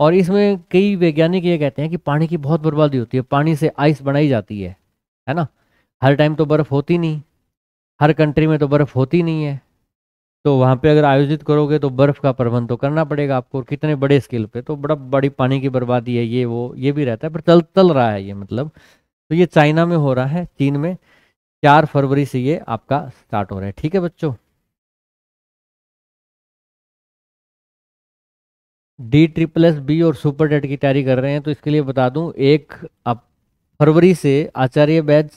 और इसमें कई वैज्ञानिक ये कहते हैं कि पानी की बहुत बर्बादी होती है पानी से आइस बनाई जाती है है ना हर टाइम तो बर्फ़ होती नहीं हर कंट्री में तो बर्फ़ होती नहीं है तो वहाँ पे अगर आयोजित करोगे तो बर्फ़ का प्रबंध तो करना पड़ेगा आपको और कितने बड़े स्केल पे तो बड़ा बड़ी पानी की बर्बादी है ये वो ये भी रहता है पर तल तल रहा है ये मतलब तो ये चाइना में हो रहा है चीन में चार फरवरी से ये आपका स्टार्ट हो रहा है ठीक है बच्चों डी ट्री प्लस बी और सुपर डेट की तैयारी कर रहे हैं तो इसके लिए बता दूं एक अब फरवरी से आचार्य बैच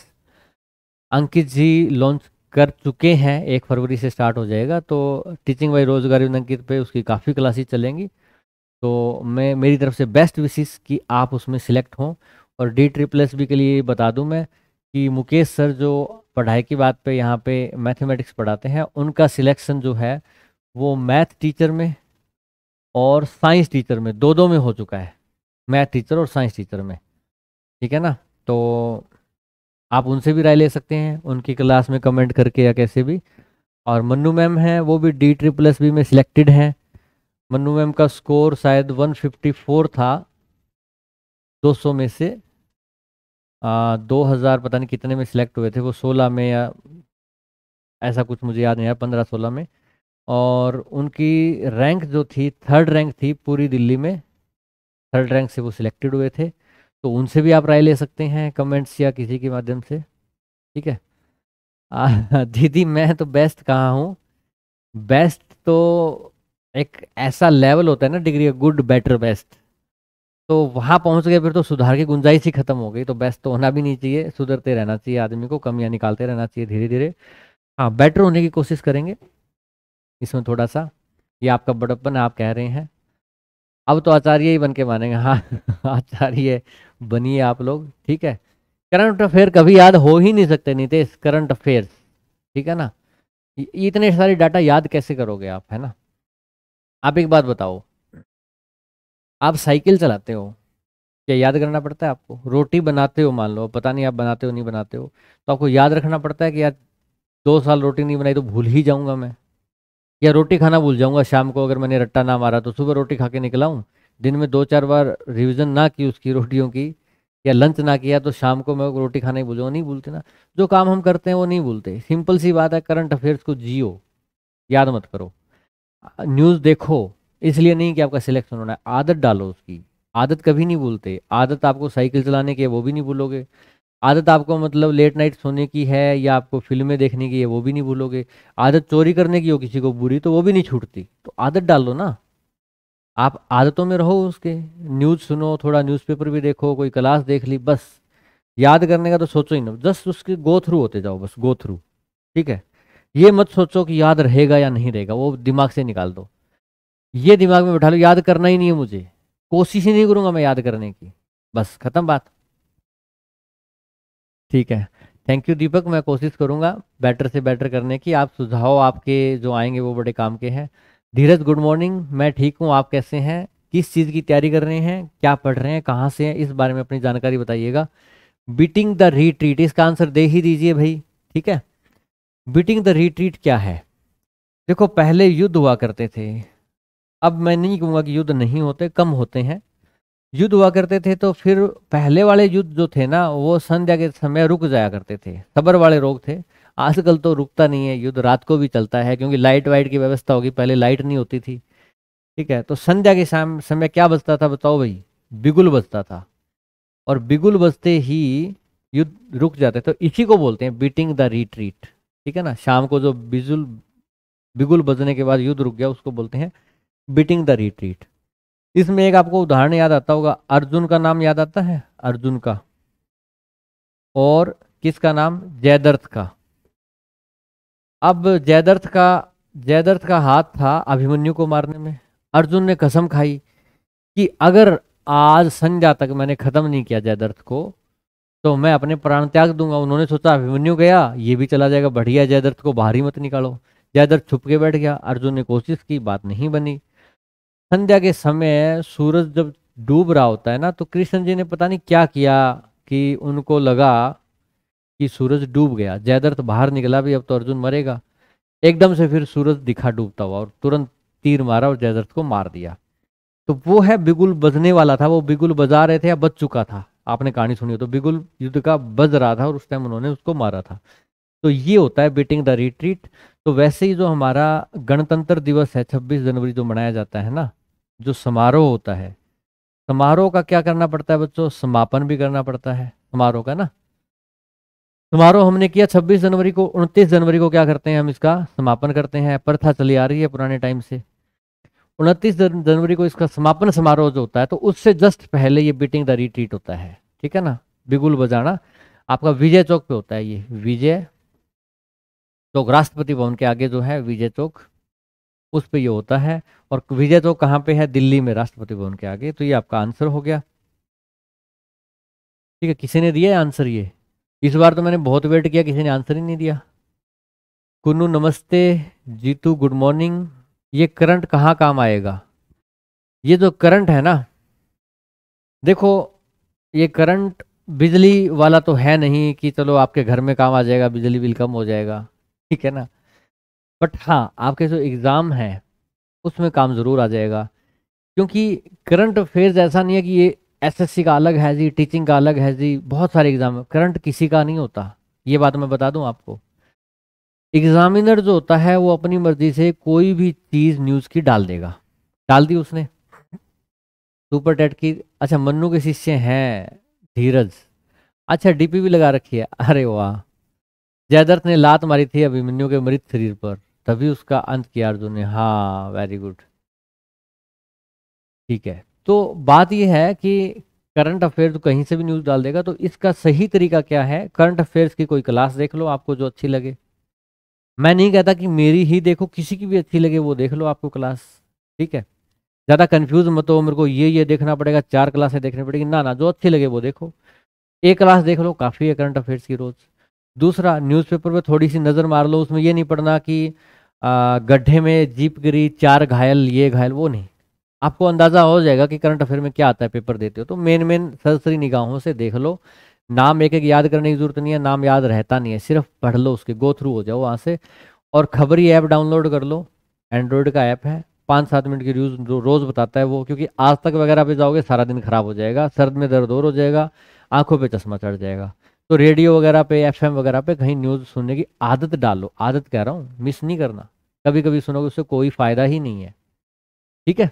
अंकित जी लॉन्च कर चुके हैं एक फरवरी से स्टार्ट हो जाएगा तो टीचिंग बाई रोजगार अंकित पे उसकी काफ़ी क्लासेस चलेंगी तो मैं मेरी तरफ से बेस्ट विशेष कि आप उसमें सिलेक्ट हों और डी ट्री प्लस बी के लिए बता दूँ मैं कि मुकेश सर जो पढ़ाई की बात पर यहाँ पर मैथमेटिक्स पढ़ाते हैं उनका सिलेक्शन जो है वो मैथ टीचर में और साइंस टीचर में दो दो में हो चुका है मैथ टीचर और साइंस टीचर में ठीक है ना तो आप उनसे भी राय ले सकते हैं उनकी क्लास में कमेंट करके या कैसे भी और मनु मैम हैं वो भी डी ट्री प्लस बी में सिलेक्टेड हैं मन्नू मैम का स्कोर शायद 154 था 200 में से आ, 2000 पता नहीं कितने में सिलेक्ट हुए थे वो 16 में या ऐसा कुछ मुझे याद नहीं आया पंद्रह सोलह में और उनकी रैंक जो थी थर्ड रैंक थी पूरी दिल्ली में थर्ड रैंक से वो सिलेक्टेड हुए थे तो उनसे भी आप राय ले सकते हैं कमेंट्स या किसी के माध्यम से ठीक है आ, दीदी मैं तो बेस्ट कहाँ हूँ बेस्ट तो एक ऐसा लेवल होता है ना डिग्री गुड बेटर बेस्ट तो वहाँ पहुँच गए फिर तो सुधार की गुंजाइश ही खत्म हो गई तो बेस्ट तो होना भी नहीं चाहिए सुधरते रहना चाहिए आदमी को कमियाँ निकालते रहना चाहिए धीरे धीरे हाँ बेटर होने की कोशिश करेंगे इसमें थोड़ा सा ये आपका बड़प्पन आप कह रहे हैं अब तो आचार्य ही बन के मानेंगे हाँ आचार्य बनिए आप लोग ठीक है करंट अफेयर कभी याद हो ही नहीं सकते थे करंट अफेयर ठीक है ना इतने सारे डाटा याद कैसे करोगे आप है ना आप एक बात बताओ आप साइकिल चलाते हो क्या याद करना पड़ता है आपको रोटी बनाते हो मान लो पता नहीं आप बनाते हो नहीं बनाते हो तो आपको याद रखना पड़ता है कि यार दो साल रोटी नहीं बनाई तो भूल ही जाऊंगा मैं या रोटी खाना भूल जाऊंगा शाम को अगर मैंने रट्टा ना मारा तो सुबह रोटी खा के निकला हूँ दिन में दो चार बार रिविज़न ना की उसकी रोटियों की या लंच ना किया तो शाम को मैं रोटी खाना ही भूल नहीं भूलते ना जो काम हम करते हैं वो नहीं भूलते सिंपल सी बात है करंट अफेयर्स को जियो याद मत करो न्यूज़ देखो इसलिए नहीं कि आपका सिलेक्शन होना है आदत डालो उसकी आदत कभी नहीं भूलते आदत आपको साइकिल चलाने की है वो भी नहीं भूलोगे आदत आपको मतलब लेट नाइट सोने की है या आपको फिल्में देखने की है वो भी नहीं भूलोगे आदत चोरी करने की हो किसी को बुरी तो वो भी नहीं छूटती तो आदत डाल दो ना आप आदतों में रहो उसके न्यूज़ सुनो थोड़ा न्यूज़पेपर भी देखो कोई क्लास देख ली बस याद करने का तो सोचो ही ना जस्ट उसके गो थ्रू होते जाओ बस गो थ्रू ठीक है ये मत सोचो कि याद रहेगा या नहीं रहेगा वो दिमाग से निकाल दो ये दिमाग में बैठा लो याद करना ही नहीं है मुझे कोशिश ही नहीं करूँगा मैं याद करने की बस ख़त्म बात ठीक है थैंक यू दीपक मैं कोशिश करूंगा बेटर से बेटर करने की आप सुझाव आपके जो आएंगे वो बड़े काम के हैं धीरज गुड मॉर्निंग मैं ठीक हूँ आप कैसे हैं किस चीज़ की तैयारी कर रहे हैं क्या पढ़ रहे हैं कहाँ से हैं इस बारे में अपनी जानकारी बताइएगा बीटिंग द रिट्रीट इसका आंसर दे ही दीजिए भाई ठीक है बीटिंग द रिट्रीट क्या है देखो पहले युद्ध हुआ करते थे अब मैं नहीं कहूँगा कि युद्ध नहीं होते कम होते हैं युद्ध हुआ करते थे तो फिर पहले वाले युद्ध जो थे ना वो संध्या के समय रुक जाया करते थे सबर वाले रोग थे आजकल तो रुकता नहीं है युद्ध रात को भी चलता है क्योंकि लाइट वाइट की व्यवस्था होगी पहले लाइट नहीं होती थी ठीक है तो संध्या के शाम समय क्या बजता था बताओ भाई बिगुल बजता था और बिगुल बजते ही युद्ध रुक जाते तो इसी को बोलते हैं बीटिंग द रिट्रीट ठीक है ना शाम को जो बिजुल बिगुल बजने के बाद युद्ध रुक गया उसको बोलते हैं बीटिंग द रिट्रीट इसमें एक आपको उदाहरण याद आता होगा अर्जुन का नाम याद आता है अर्जुन का और किसका नाम जयदर्थ का अब जयदर्थ का जयदर्थ का हाथ था अभिमन्यु को मारने में अर्जुन ने कसम खाई कि अगर आज संजा तक मैंने खत्म नहीं किया जयदर्थ को तो मैं अपने प्राण त्याग दूंगा उन्होंने सोचा अभिमन्यु गया ये भी चला जाएगा बढ़िया जयदर्थ को बाहरी मत निकालो जयदर्थ छुप के बैठ गया अर्जुन ने कोशिश की बात नहीं बनी संध्या के समय सूरज जब डूब रहा होता है ना तो कृष्ण जी ने पता नहीं क्या किया कि उनको लगा कि सूरज डूब गया जयदर्थ बाहर निकला भी अब तो अर्जुन मरेगा एकदम से फिर सूरज दिखा डूबता हुआ और तुरंत तीर मारा और जयदर्थ को मार दिया तो वो है बिगुल बजने वाला था वो बिगुल बजा रहे थे या बज चुका था आपने कहानी सुनी हो तो बिगुल युद्ध का बज रहा था और उस टाइम उन्होंने उसको मारा था तो ये होता है बीटिंग द रिट्रीट तो वैसे ही जो हमारा गणतंत्र दिवस है छब्बीस जनवरी जो मनाया जाता है ना जो समारोह होता है समारोह का क्या करना पड़ता है बच्चों समापन भी करना पड़ता है समारोह का ना समारोह हमने किया 26 जनवरी को 29 जनवरी को क्या करते हैं हम इसका समापन करते हैं प्रथा चली आ रही है पुराने टाइम से उनतीस जनवरी को इसका समापन समारोह जो होता है तो उससे जस्ट पहले ये बीटिंग द रिट्रीट होता है ठीक है ना बिगुल बजाना आपका विजय चौक पे होता है ये विजय चौक तो राष्ट्रपति भवन के आगे जो है विजय चौक उस पर ये होता है और विजय चौक कहाँ पे है दिल्ली में राष्ट्रपति भवन के आगे तो ये आपका आंसर हो गया ठीक है किसी ने दिया आंसर ये इस बार तो मैंने बहुत वेट किया किसी ने आंसर ही नहीं दिया कुन्नू नमस्ते जीतू गुड मॉर्निंग ये करंट कहाँ काम आएगा ये जो करंट है ना देखो ये करंट बिजली वाला तो है नहीं कि चलो आपके घर में काम आ जाएगा बिजली बिल कम हो जाएगा ठीक है ना बट हाँ आपके जो एग्ज़ाम है उसमें काम ज़रूर आ जाएगा क्योंकि करंट अफेयर्स ऐसा नहीं है कि ये एसएससी का अलग है जी टीचिंग का अलग है जी बहुत सारे एग्ज़ाम करंट किसी का नहीं होता ये बात मैं बता दूं आपको एग्ज़ामिनर जो होता है वो अपनी मर्ज़ी से कोई भी चीज़ न्यूज़ की डाल देगा डाल दी उसने सुपर टेट की अच्छा मन्नू के शिष्य हैं धीरज अच्छा डीपी भी लगा रखी है अरे वाह जयदर्थ ने लात मारी थी अभिमन्यु के मृत शरीर पर तभी उसका अंत किया अर्जुन ने हाँ वेरी गुड ठीक है तो बात यह है कि करंट अफेयर तो कहीं से भी न्यूज डाल देगा तो इसका सही तरीका क्या है करंट अफेयर्स की कोई क्लास देख लो आपको जो अच्छी लगे मैं नहीं कहता कि मेरी ही देखो किसी की भी अच्छी लगे वो देख लो आपको क्लास ठीक है ज़्यादा कंफ्यूज मत हो मेरे को ये ये देखना पड़ेगा चार क्लासें देखनी पड़ेगी ना ना जो अच्छी लगे वो देखो एक क्लास देख लो काफ़ी है करंट अफेयर्स की रोज़ दूसरा न्यूज़पेपर पे थोड़ी सी नज़र मार लो उसमें ये नहीं पढ़ना कि गड्ढे में जीप गिरी चार घायल ये घायल वो नहीं आपको अंदाज़ा हो जाएगा कि करंट अफेयर में क्या आता है पेपर देते हो तो मेन मेन सरसरी निगाहों से देख लो नाम एक एक याद करने की ज़रूरत नहीं है नाम याद रहता नहीं है सिर्फ पढ़ लो उसके गो थ्रू हो जाओ वहाँ से और खबरी ऐप डाउनलोड कर लो एंड्रॉयड का ऐप है पाँच सात मिनट की न्यूज़ रोज़ बताता है वो क्योंकि आज तक वगैरह पे जाओगे सारा दिन ख़राब हो जाएगा सर्द में दर्द और हो जाएगा आंखों पे चश्मा चढ़ जाएगा तो रेडियो वगैरह पे एफ वगैरह पे कहीं न्यूज़ सुनने की आदत डालो आदत कह रहा हूँ मिस नहीं करना कभी कभी सुनोगे उससे कोई फ़ायदा ही नहीं है ठीक है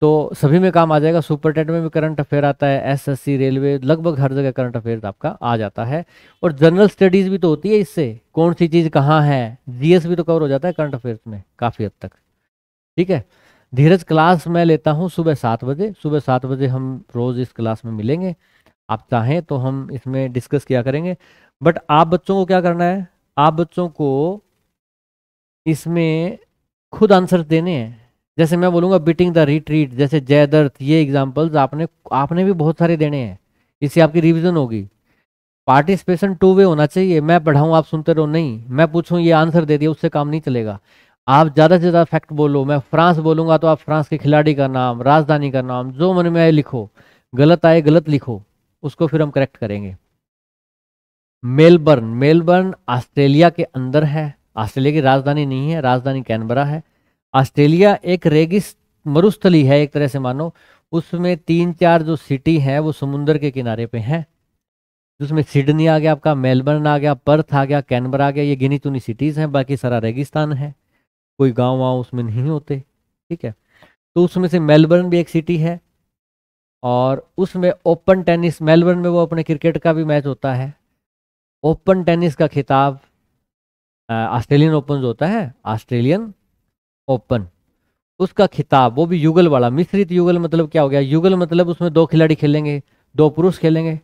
तो सभी में काम आ जाएगा सुपर टेट में भी करंट अफेयर आता है एसएससी रेलवे लगभग हर जगह करंट अफेयर आपका आ जाता है और जनरल स्टडीज़ भी तो होती है इससे कौन सी चीज़ कहाँ है जीएस भी तो कवर हो जाता है करंट अफेयर्स में काफ़ी हद तक ठीक है धीरज क्लास मैं लेता हूँ सुबह सात बजे सुबह सात बजे हम रोज़ इस क्लास में मिलेंगे आप चाहें तो हम इसमें डिस्कस किया करेंगे बट आप बच्चों को क्या करना है आप बच्चों को इसमें खुद आंसर देने हैं जैसे मैं बोलूँगा बीटिंग द रिट्रीट जैसे जयदर्थ ये एग्जाम्पल्स आपने आपने भी बहुत सारे देने हैं इससे आपकी रिविजन होगी पार्टिसिपेशन टू वे होना चाहिए मैं पढ़ाऊँ आप सुनते रहो नहीं मैं पूछूँ ये आंसर दे दिया उससे काम नहीं चलेगा आप ज़्यादा से ज़्यादा फैक्ट बोलो मैं फ्रांस बोलूँगा तो आप फ्रांस के खिलाड़ी का नाम राजधानी का नाम जो मन में आए लिखो गलत आए गलत लिखो उसको फिर हम करेक्ट करेंगे मेलबर्न मेलबर्न ऑस्ट्रेलिया के अंदर है ऑस्ट्रेलिया की राजधानी नहीं है राजधानी कैनबरा है ऑस्ट्रेलिया एक रेगिस मरुस्थली है एक तरह से मानो उसमें तीन चार जो सिटी हैं वो समुंदर के किनारे पे हैं जिसमें सिडनी आ गया आपका मेलबर्न आ गया पर्थ आ गया कैनबरा आ गया ये गिनी चुनी सिटीज़ हैं बाकी सारा रेगिस्तान है कोई गांव वाँव उसमें नहीं होते ठीक है तो उसमें से मेलबर्न भी एक सिटी है और उसमें ओपन टेनिस मेलबर्न में वो अपने क्रिकेट का भी मैच होता है ओपन टेनिस का खिताब ऑस्ट्रेलियन ओपन होता है ऑस्ट्रेलियन ओपन उसका खिताब वो भी युगल वाला मिश्रित युगल मतलब क्या हो गया युगल मतलब उसमें दो खिलाड़ी खेलेंगे दो पुरुष खेलेंगे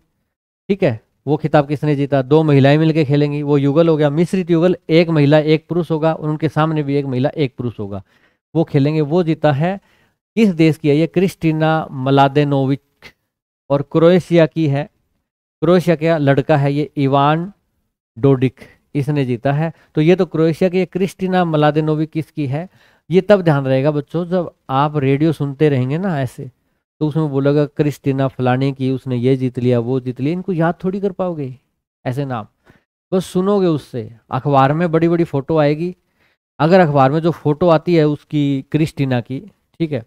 ठीक है वो खिताब किसने जीता दो महिलाएं मिलकर खेलेंगी वो युगल हो गया मिश्रित युगल एक महिला एक पुरुष होगा और उनके सामने भी एक महिला एक पुरुष होगा वो खेलेंगे वो जीता है किस देश की है ये क्रिस्टीना मलादेनोविच और क्रोएशिया की है क्रोएशिया का लड़का है ये इवान डोडिक इसने जीता है तो ये तो क्रोएशिया की क्रिस्टीना मलादेनोविक किसकी है ये तब ध्यान रहेगा बच्चों जब आप रेडियो सुनते रहेंगे ना ऐसे तो उसमें बोलेगा क्रिस्टीना फलानी की उसने ये जीत लिया वो जीत लिया इनको याद थोड़ी कर पाओगे ऐसे नाम बस तो सुनोगे उससे अखबार में बड़ी बड़ी फ़ोटो आएगी अगर अखबार में जो फ़ोटो आती है उसकी क्रिस्टीना की ठीक है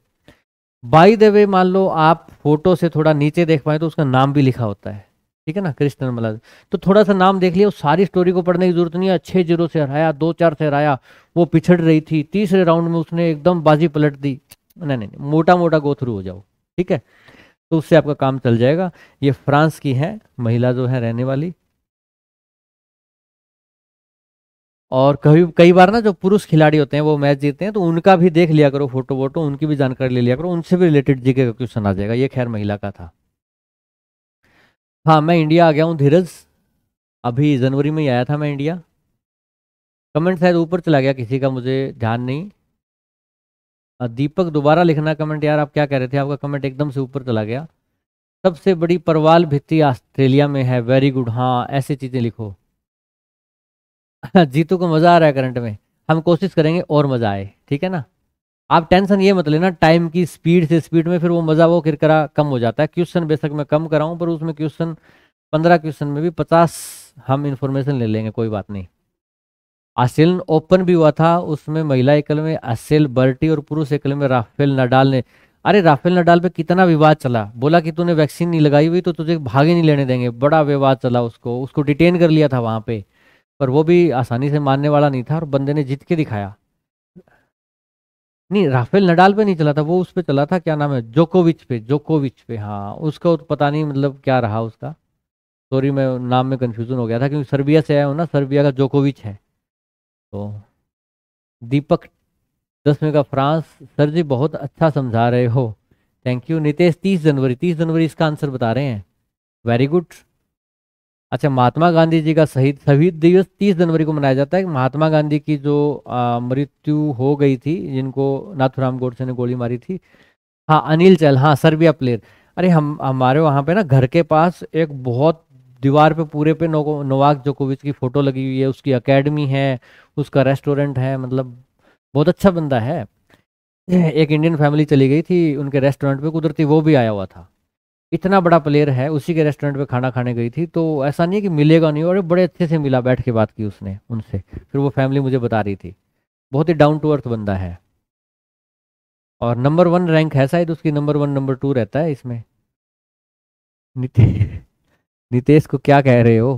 बाई द वे मान लो आप फोटो से थोड़ा नीचे देख पाए तो उसका नाम भी लिखा होता है ठीक है ना कृष्ण मलाज तो थोड़ा सा नाम देख लिया उस सारी स्टोरी को पढ़ने की जरूरत नहीं है अच्छे जीरो से हराया दो चार से हराया वो पिछड़ रही थी तीसरे राउंड में उसने एकदम बाजी पलट दी नहीं नहीं मोटा मोटा गो थ्रू हो जाओ ठीक है तो उससे आपका काम चल जाएगा ये फ्रांस की है महिला जो है रहने वाली और कभी कई बार ना जो पुरुष खिलाड़ी होते हैं वो मैच जीते हैं तो उनका भी देख लिया करो फोटो वोटो उनकी भी जानकारी ले लिया करो उनसे भी रिलेटेड जीके का क्वेश्चन आ जाएगा ये खैर महिला का था हाँ मैं इंडिया आ गया हूँ धीरज अभी जनवरी में ही आया था मैं इंडिया कमेंट शायद ऊपर चला गया किसी का मुझे ध्यान नहीं दीपक दोबारा लिखना कमेंट यार आप क्या कह रहे थे आपका कमेंट एकदम से ऊपर चला गया सबसे बड़ी परवाल भित्ति ऑस्ट्रेलिया में है वेरी गुड हाँ ऐसी चीज़ें लिखो जीतू को मज़ा आ रहा है करंट में हम कोशिश करेंगे और मज़ा आए ठीक है ना आप टेंशन ये मत लेना टाइम की स्पीड से स्पीड में फिर वो मज़ा वो किरकरा कम हो जाता है क्वेश्चन बेशक मैं कम कराऊँ पर उसमें क्वेश्चन पंद्रह क्वेश्चन में भी पचास हम इन्फॉर्मेशन ले लेंगे कोई बात नहीं ऑस्ट्रेलियन ओपन भी हुआ था उसमें महिला एकल में असेल बर्टी और पुरुष एकल में राफेल नडाल ने अरे राफेल नडाल पे कितना विवाद चला बोला कि तूने वैक्सीन नहीं लगाई हुई तो तुझे भागे नहीं लेने देंगे बड़ा विवाद चला उसको उसको डिटेन कर लिया था वहाँ पे पर वो भी आसानी से मानने वाला नहीं था और बंदे ने जीत के दिखाया नहीं राफेल नडाल पे नहीं चला था वो उस पर चला था क्या नाम है जोकोविच पे जोकोविच पे हाँ उसका पता नहीं मतलब क्या रहा उसका सॉरी मैं नाम में कन्फ्यूज़न हो गया था क्योंकि सर्बिया से आया हूँ ना सर्बिया का जोकोविच है तो दीपक दसवें का फ्रांस सर जी बहुत अच्छा समझा रहे हो थैंक यू नितेश तीस जनवरी तीस जनवरी इसका आंसर बता रहे हैं वेरी गुड अच्छा महात्मा गांधी जी का शहीद शहीद दिवस तीस जनवरी को मनाया जाता है महात्मा गांधी की जो मृत्यु हो गई थी जिनको नाथुराम गोडसे ने गोली मारी थी हाँ अनिल चल हाँ सर्बिया प्लेयर अरे हम हमारे वहाँ पे ना घर के पास एक बहुत दीवार पे पूरे पे नो, नोवाक जोकोविच की फ़ोटो लगी हुई है उसकी अकेडमी है उसका रेस्टोरेंट है मतलब बहुत अच्छा बंदा है एक इंडियन फैमिली चली गई थी उनके रेस्टोरेंट पे कुदरती वो भी आया हुआ था इतना बड़ा प्लेयर है उसी के रेस्टोरेंट पे खाना खाने गई थी तो ऐसा नहीं है कि मिलेगा नहीं और बड़े अच्छे से मिला बैठ के बात की उसने उनसे फिर वो फैमिली मुझे बता रही थी बहुत ही डाउन टू अर्थ बंदा है और नंबर वन रैंक है शायद उसकी नंबर वन नंबर टू रहता है इसमें नितेश नितेश को क्या कह रहे हो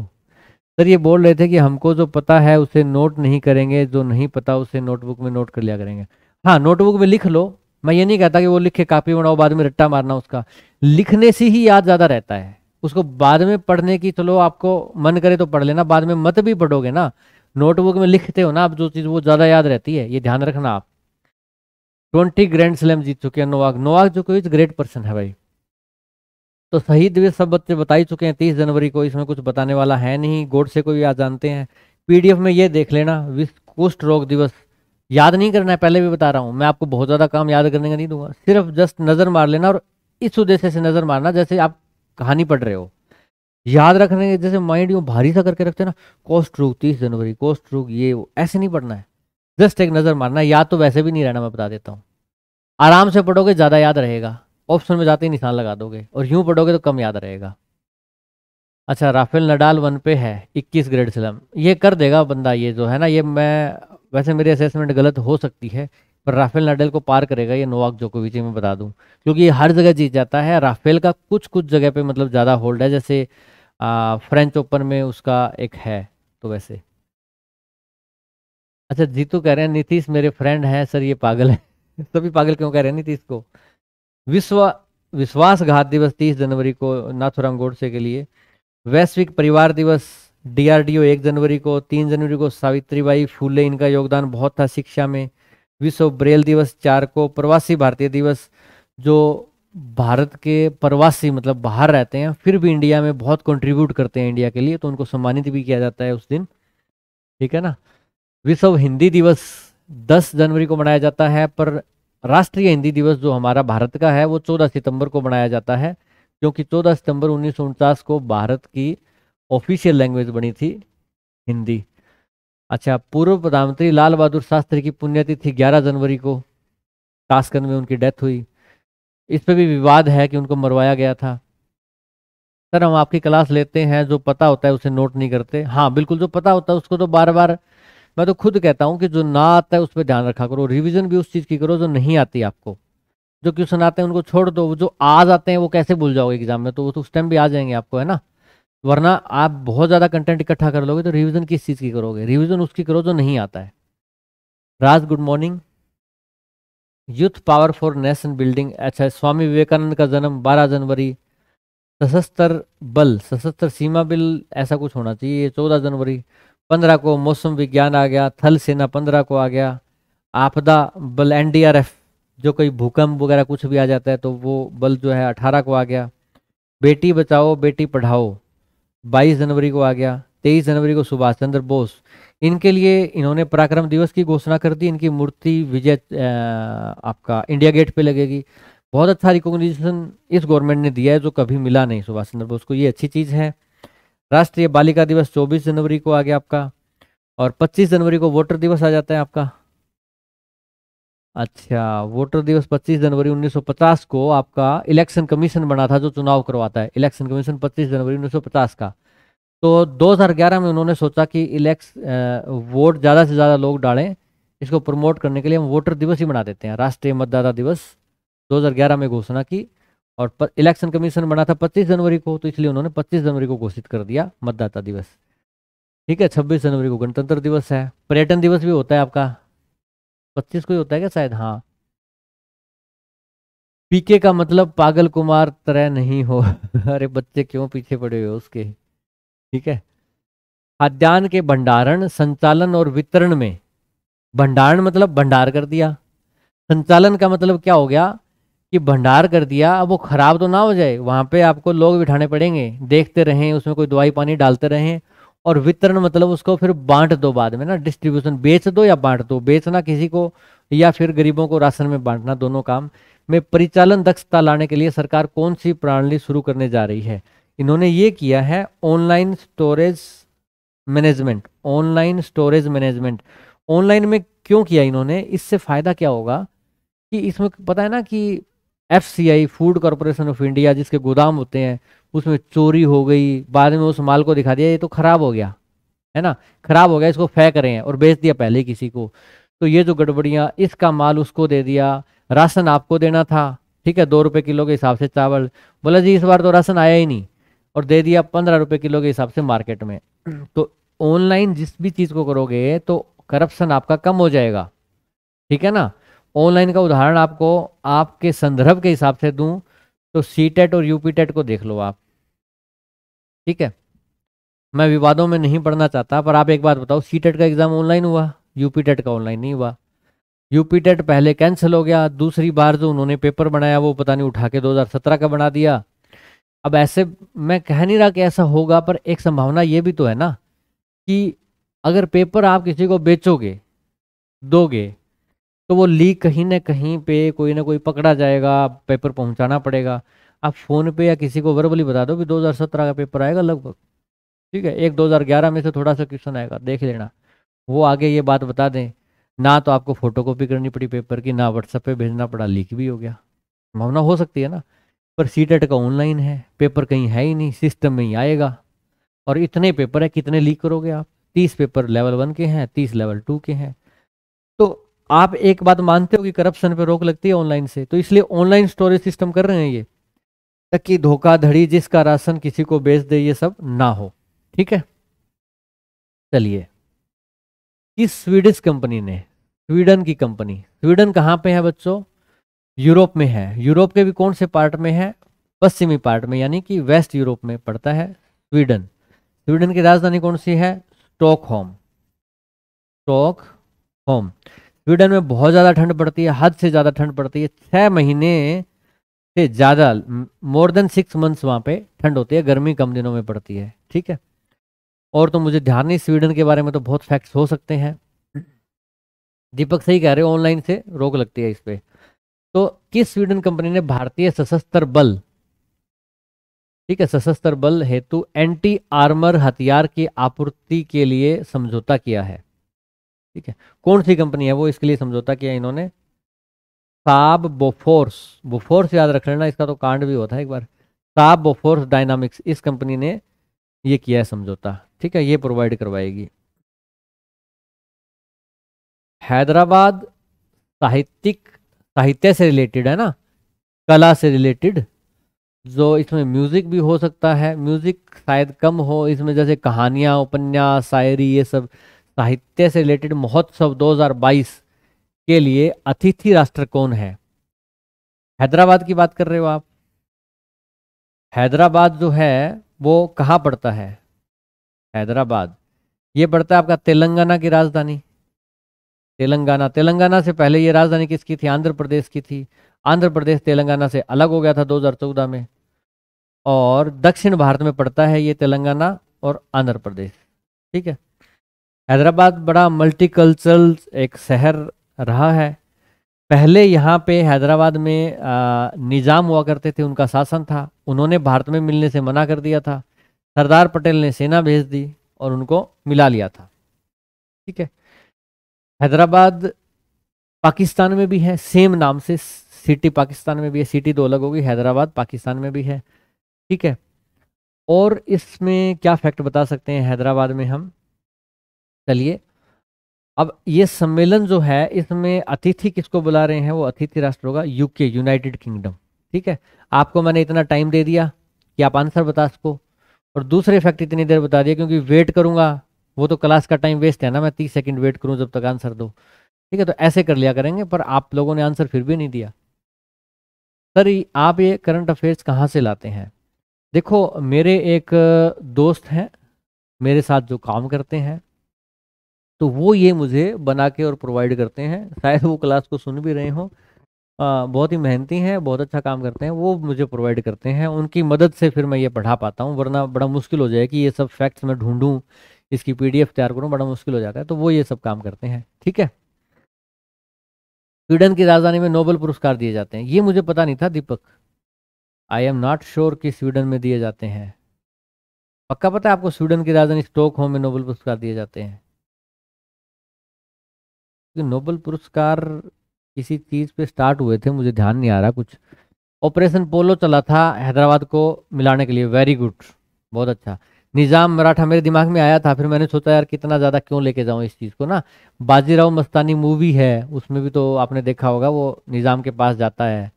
सर ये बोल रहे थे कि हमको जो पता है उसे नोट नहीं करेंगे जो नहीं पता उसे नोटबुक में नोट कर लिया करेंगे हाँ नोटबुक में लिख लो मैं ये नहीं कहता कि वो लिख के कापी बनाओ बाद में रट्टा मारना उसका लिखने से ही याद ज़्यादा रहता है उसको बाद में पढ़ने की चलो आपको मन करे तो पढ़ लेना बाद में मत भी पढ़ोगे ना नोटबुक में लिखते हो ना आप जो चीज़ वो ज़्यादा याद रहती है ये ध्यान रखना आप ट्वेंटी ग्रैंड स्लैम जीत चुके हैं नोवाक नोवाक जो कोई ग्रेट पर्सन है भाई तो शहीद दिवस सब बच्चे बता ही चुके हैं तीस जनवरी को इसमें कुछ बताने वाला है नहीं गोड से कोई आज जानते हैं पीडीएफ में ये देख लेना विश्व कुष्ठ रोग दिवस याद नहीं करना है पहले भी बता रहा हूँ मैं आपको बहुत ज़्यादा काम याद करने का नहीं दूंगा सिर्फ जस्ट नज़र मार लेना और इस उद्देश्य से नज़र मारना जैसे आप कहानी पढ़ रहे हो याद रखने के जैसे माइंड यूँ भारी सा करके रखते हैं ना कोस्ट रूक तीस जनवरी कोस्ट रूक ये वो ऐसे नहीं पढ़ना है जस्ट एक नज़र मारना याद तो वैसे भी नहीं रहना मैं बता देता हूँ आराम से पढ़ोगे ज़्यादा याद रहेगा ऑप्शन में जाते ही निशान लगा दोगे और यूँ पढ़ोगे तो कम याद रहेगा अच्छा राफेल नडाल वन पे है इक्कीस ग्रेड स्लम ये कर देगा बंदा ये जो है ना ये मैं वैसे मेरी असेसमेंट गलत हो सकती है पर राफेल नडाल को पार करेगा ये नोवाक जोकोविच में बता दूं क्योंकि ये हर जगह जीत जाता है राफेल का कुछ कुछ जगह पे मतलब ज़्यादा होल्ड है जैसे आ, फ्रेंच ओपन में उसका एक है तो वैसे अच्छा जीतू तो कह रहे हैं नीतीश मेरे फ्रेंड हैं सर ये पागल है सभी पागल क्यों कह रहे हैं नीतीश को विश्व विश्वासघात दिवस तीस जनवरी को नाथुराम गोडसे के लिए वैश्विक परिवार दिवस डीआरडीओ एक जनवरी को तीन जनवरी को सावित्रीबाई फूले इनका योगदान बहुत था शिक्षा में विश्व ब्रेल दिवस चार को प्रवासी भारतीय दिवस जो भारत के प्रवासी मतलब बाहर रहते हैं फिर भी इंडिया में बहुत कंट्रीब्यूट करते हैं इंडिया के लिए तो उनको सम्मानित भी किया जाता है उस दिन ठीक है ना विश्व हिंदी दिवस 10 जनवरी को मनाया जाता है पर राष्ट्रीय हिंदी दिवस जो हमारा भारत का है वो 14 सितंबर को मनाया जाता है क्योंकि 14 सितंबर उन्नीस को भारत की ऑफिशियल लैंग्वेज बनी थी हिंदी अच्छा पूर्व प्रधानमंत्री लाल बहादुर शास्त्री की पुण्यतिथि 11 जनवरी को ताशकंद में उनकी डेथ हुई इस पर भी विवाद है कि उनको मरवाया गया था सर हम आपकी क्लास लेते हैं जो पता होता है उसे नोट नहीं करते हाँ बिल्कुल जो पता होता है उसको तो बार बार मैं तो खुद कहता हूँ कि जो ना आता है उस पर ध्यान रखा करो रिविजन भी उस चीज़ की करो जो नहीं आती आपको जो क्वेश्चन आते हैं उनको छोड़ दो जो आज आते हैं वो कैसे भूल जाओगे एग्जाम में तो वो तो उस टाइम भी आ जाएंगे आपको है ना वरना आप बहुत ज़्यादा कंटेंट इकट्ठा कर लोगे तो रिवीजन किस चीज़ की करोगे रिवीजन उसकी करो जो नहीं आता है Raj good morning youth power for nation building अच्छा स्वामी विवेकानंद का जन्म 12 जनवरी सशस्त्र बल सशस्त्र सीमा बिल ऐसा कुछ होना चाहिए चौदह जनवरी पंद्रह को मौसम विज्ञान आ गया थल सेना पंद्रह को आ गया आपदा बल एन जो कोई भूकंप वगैरह कुछ भी आ जाता है तो वो बल जो है अठारह को आ गया बेटी बचाओ बेटी पढ़ाओ 22 जनवरी को आ गया 23 जनवरी को सुभाष चंद्र बोस इनके लिए इन्होंने पराक्रम दिवस की घोषणा कर दी इनकी मूर्ति विजय आपका इंडिया गेट पे लगेगी बहुत अच्छा रिकॉग्निशन इस गवर्नमेंट ने दिया है जो कभी मिला नहीं सुभाष चंद्र बोस को ये अच्छी चीज़ है राष्ट्रीय बालिका दिवस 24 जनवरी को आ गया आपका और 25 जनवरी को वोटर दिवस आ जाता है आपका अच्छा वोटर दिवस 25 जनवरी 1950 को आपका इलेक्शन कमीशन बना था जो चुनाव करवाता है इलेक्शन कमीशन 25 जनवरी 1950 का तो 2011 में उन्होंने सोचा कि इलेक्स वोट ज़्यादा से ज़्यादा लोग डालें इसको प्रमोट करने के लिए हम वोटर दिवस ही बना देते हैं राष्ट्रीय मतदाता दिवस 2011 में घोषणा की और इलेक्शन कमीशन बना था पच्चीस जनवरी को तो इसलिए उन्होंने पच्चीस जनवरी को घोषित कर दिया मतदाता दिवस ठीक है छब्बीस जनवरी को गणतंत्र दिवस है पर्यटन दिवस भी होता है आपका पच्चीस को ही होता है क्या शायद हाँ पीके का मतलब पागल कुमार तरह नहीं हो अरे बच्चे क्यों पीछे पड़े हुए उसके ठीक है खाद्यान्न के भंडारण संचालन और वितरण में भंडारण मतलब भंडार कर दिया संचालन का मतलब क्या हो गया कि भंडार कर दिया अब वो खराब तो ना हो जाए वहां पे आपको लोग बिठाने पड़ेंगे देखते रहें उसमें कोई दवाई पानी डालते रहें और वितरण मतलब उसको फिर बांट दो बाद में ना डिस्ट्रीब्यूशन बेच दो या बांट दो बेचना किसी को या फिर गरीबों को राशन में बांटना दोनों काम में परिचालन दक्षता लाने के लिए सरकार कौन सी प्रणाली शुरू करने जा रही है इन्होंने ये किया है online storage management online storage management online में क्यों किया इन्होंने इससे फ़ायदा क्या होगा कि इसमें पता है ना कि FCI food corporation of India जिसके गोदाम होते हैं उसमें चोरी हो गई बाद में उस माल को दिखा दिया ये तो खराब हो गया है ना खराब हो गया इसको फेंक रहे हैं और बेच दिया पहले किसी को तो ये जो गड़बड़ियाँ इसका माल उसको दे दिया राशन आपको देना था ठीक है दो रुपये किलो के हिसाब से चावल बोला जी इस बार तो राशन आया ही नहीं और दे दिया पंद्रह रुपये किलो के हिसाब से मार्केट में तो ऑनलाइन जिस भी चीज़ को करोगे तो करप्शन आपका कम हो जाएगा ठीक है ना ऑनलाइन का उदाहरण आपको आपके संदर्भ के हिसाब से दूं तो सी टेट e और यूपी टेट e को देख लो आप ठीक है मैं विवादों में नहीं पढ़ना चाहता पर आप एक बात बताओ सी टेट e का एग्ज़ाम ऑनलाइन हुआ यूपी टेट का ऑनलाइन नहीं हुआ यूपी टेट पहले कैंसिल हो गया दूसरी बार जो उन्होंने पेपर बनाया वो पता नहीं उठा के दो का बना दिया अब ऐसे मैं कह नहीं रहा कि ऐसा होगा पर एक संभावना ये भी तो है ना कि अगर पेपर आप किसी को बेचोगे दोगे तो वो लीक कहीं ना कहीं पे कोई ना कोई पकड़ा जाएगा पेपर पहुंचाना पड़ेगा आप फ़ोन पे या किसी को वर्बली बता दो कि 2017 का पेपर आएगा लगभग ठीक है एक 2011 में से थोड़ा सा क्वेश्चन आएगा देख लेना वो आगे ये बात बता दें ना तो आपको फ़ोटो कॉपी करनी पड़ी पेपर की ना व्हाट्सएप पे भेजना पड़ा लीक भी हो गया भावना हो सकती है ना पर सी e का ऑनलाइन है पेपर कहीं है ही नहीं सिस्टम में ही आएगा और इतने पेपर है कितने लीक करोगे आप तीस पेपर लेवल वन के हैं तीस लेवल टू के हैं तो आप एक बात मानते हो कि करप्शन पे रोक लगती है ऑनलाइन से तो इसलिए ऑनलाइन स्टोरेज सिस्टम कर रहे हैं ये ताकि धोखाधड़ी जिसका राशन किसी को बेच दे ये सब ना हो ठीक है चलिए इस स्वीडिश कंपनी ने स्वीडन की कंपनी स्वीडन कहाँ पे है बच्चों यूरोप में है यूरोप के भी कौन से पार्ट में है पश्चिमी पार्ट में यानी कि वेस्ट यूरोप में पड़ता है स्वीडन स्वीडन की राजधानी कौन सी है स्टॉकहोम होम स्वीडन में बहुत ज़्यादा ठंड पड़ती है हद से ज़्यादा ठंड पड़ती है छः महीने से ज़्यादा मोर देन सिक्स मंथ्स वहाँ पे ठंड होती है गर्मी कम दिनों में पड़ती है ठीक है और तो मुझे ध्यान नहीं स्वीडन के बारे में तो बहुत फैक्ट्स हो सकते हैं दीपक सही कह रहे हो ऑनलाइन से रोक लगती है इस पर तो किस स्वीडन कंपनी ने भारतीय सशस्त्र बल ठीक है सशस्त्र बल हेतु एंटी आर्मर हथियार की आपूर्ति के लिए समझौता किया है ठीक है कौन सी कंपनी है वो इसके लिए समझौता किया इन्होंने साब बोफोर्स बोफोर्स याद रख लेना इसका तो कांड भी होता है एक बार साब बोफोर्स डायनामिक्स इस कंपनी ने ये किया है समझौता ठीक है ये प्रोवाइड करवाएगी हैदराबाद साहित्यिक साहित्य से रिलेटेड है ना कला से रिलेटेड जो इसमें म्यूज़िक भी हो सकता है म्यूज़िक शायद कम हो इसमें जैसे कहानियां उपन्यास शायरी ये सब साहित्य से रिलेटेड महोत्सव 2022 के लिए अतिथि राष्ट्र कौन है हैदराबाद की बात कर रहे हो आप हैदराबाद जो है वो कहाँ पड़ता है हैदराबाद ये पड़ता है आपका तेलंगाना की राजधानी तेलंगाना तेलंगाना से पहले ये राजधानी किसकी थी आंध्र प्रदेश की थी आंध्र प्रदेश तेलंगाना से अलग हो गया था 2014 में और दक्षिण भारत में पड़ता है ये तेलंगाना और आंध्र प्रदेश ठीक है हैदराबाद बड़ा मल्टीकल्चरल एक शहर रहा है पहले यहाँ पे हैदराबाद में निज़ाम हुआ करते थे उनका शासन था उन्होंने भारत में मिलने से मना कर दिया था सरदार पटेल ने सेना भेज दी और उनको मिला लिया था ठीक है हैदराबाद पाकिस्तान में भी है सेम नाम से सिटी पाकिस्तान में भी है सिटी दो अलग होगी हैदराबाद पाकिस्तान में भी है ठीक है और इसमें क्या फैक्ट बता सकते हैं हैदराबाद में हम चलिए अब ये सम्मेलन जो है इसमें अतिथि किसको बुला रहे हैं वो अतिथि राष्ट्र होगा यूके यूनाइटेड किंगडम ठीक है आपको मैंने इतना टाइम दे दिया कि आप आंसर बता सको और दूसरे फैक्ट इतनी देर बता दिया क्योंकि वेट करूंगा वो तो क्लास का टाइम वेस्ट है ना मैं तीस सेकंड वेट करूं जब तक आंसर दो ठीक है तो ऐसे कर लिया करेंगे पर आप लोगों ने आंसर फिर भी नहीं दिया सर आप ये करंट अफेयर्स कहाँ से लाते हैं देखो मेरे एक दोस्त हैं मेरे साथ जो काम करते हैं तो वो ये मुझे बना के और प्रोवाइड करते हैं शायद वो क्लास को सुन भी रहे हों बहुत ही मेहनती हैं बहुत अच्छा काम करते हैं वो मुझे प्रोवाइड करते हैं उनकी मदद से फिर मैं ये पढ़ा पाता हूँ वरना बड़ा मुश्किल हो जाए कि ये सब फैक्ट्स मैं ढूंढूँ इसकी पीडीएफ तैयार करूँ बड़ा मुश्किल हो जाता है तो वो ये सब काम करते हैं ठीक है स्वीडन की राजधानी में नोबल पुरस्कार दिए जाते हैं ये मुझे पता नहीं था Deepak I am not sure कि स्वीडन में दिए जाते हैं पक्का पता है आपको स्वीडन की राजधानी स्टॉकहोम में नोबल पुरस्कार दिए जाते हैं कि नोबल पुरस्कार किसी चीज़ पे स्टार्ट हुए थे मुझे ध्यान नहीं आ रहा कुछ ऑपरेशन पोलो चला था हैदराबाद को मिलाने के लिए वेरी गुड बहुत अच्छा निज़ाम मराठा मेरे दिमाग में आया था फिर मैंने सोचा यार कितना ज़्यादा क्यों लेके जाऊँ इस चीज़ को ना बाजीराव मस्तानी मूवी है उसमें भी तो आपने देखा होगा वो निज़ाम के पास जाता है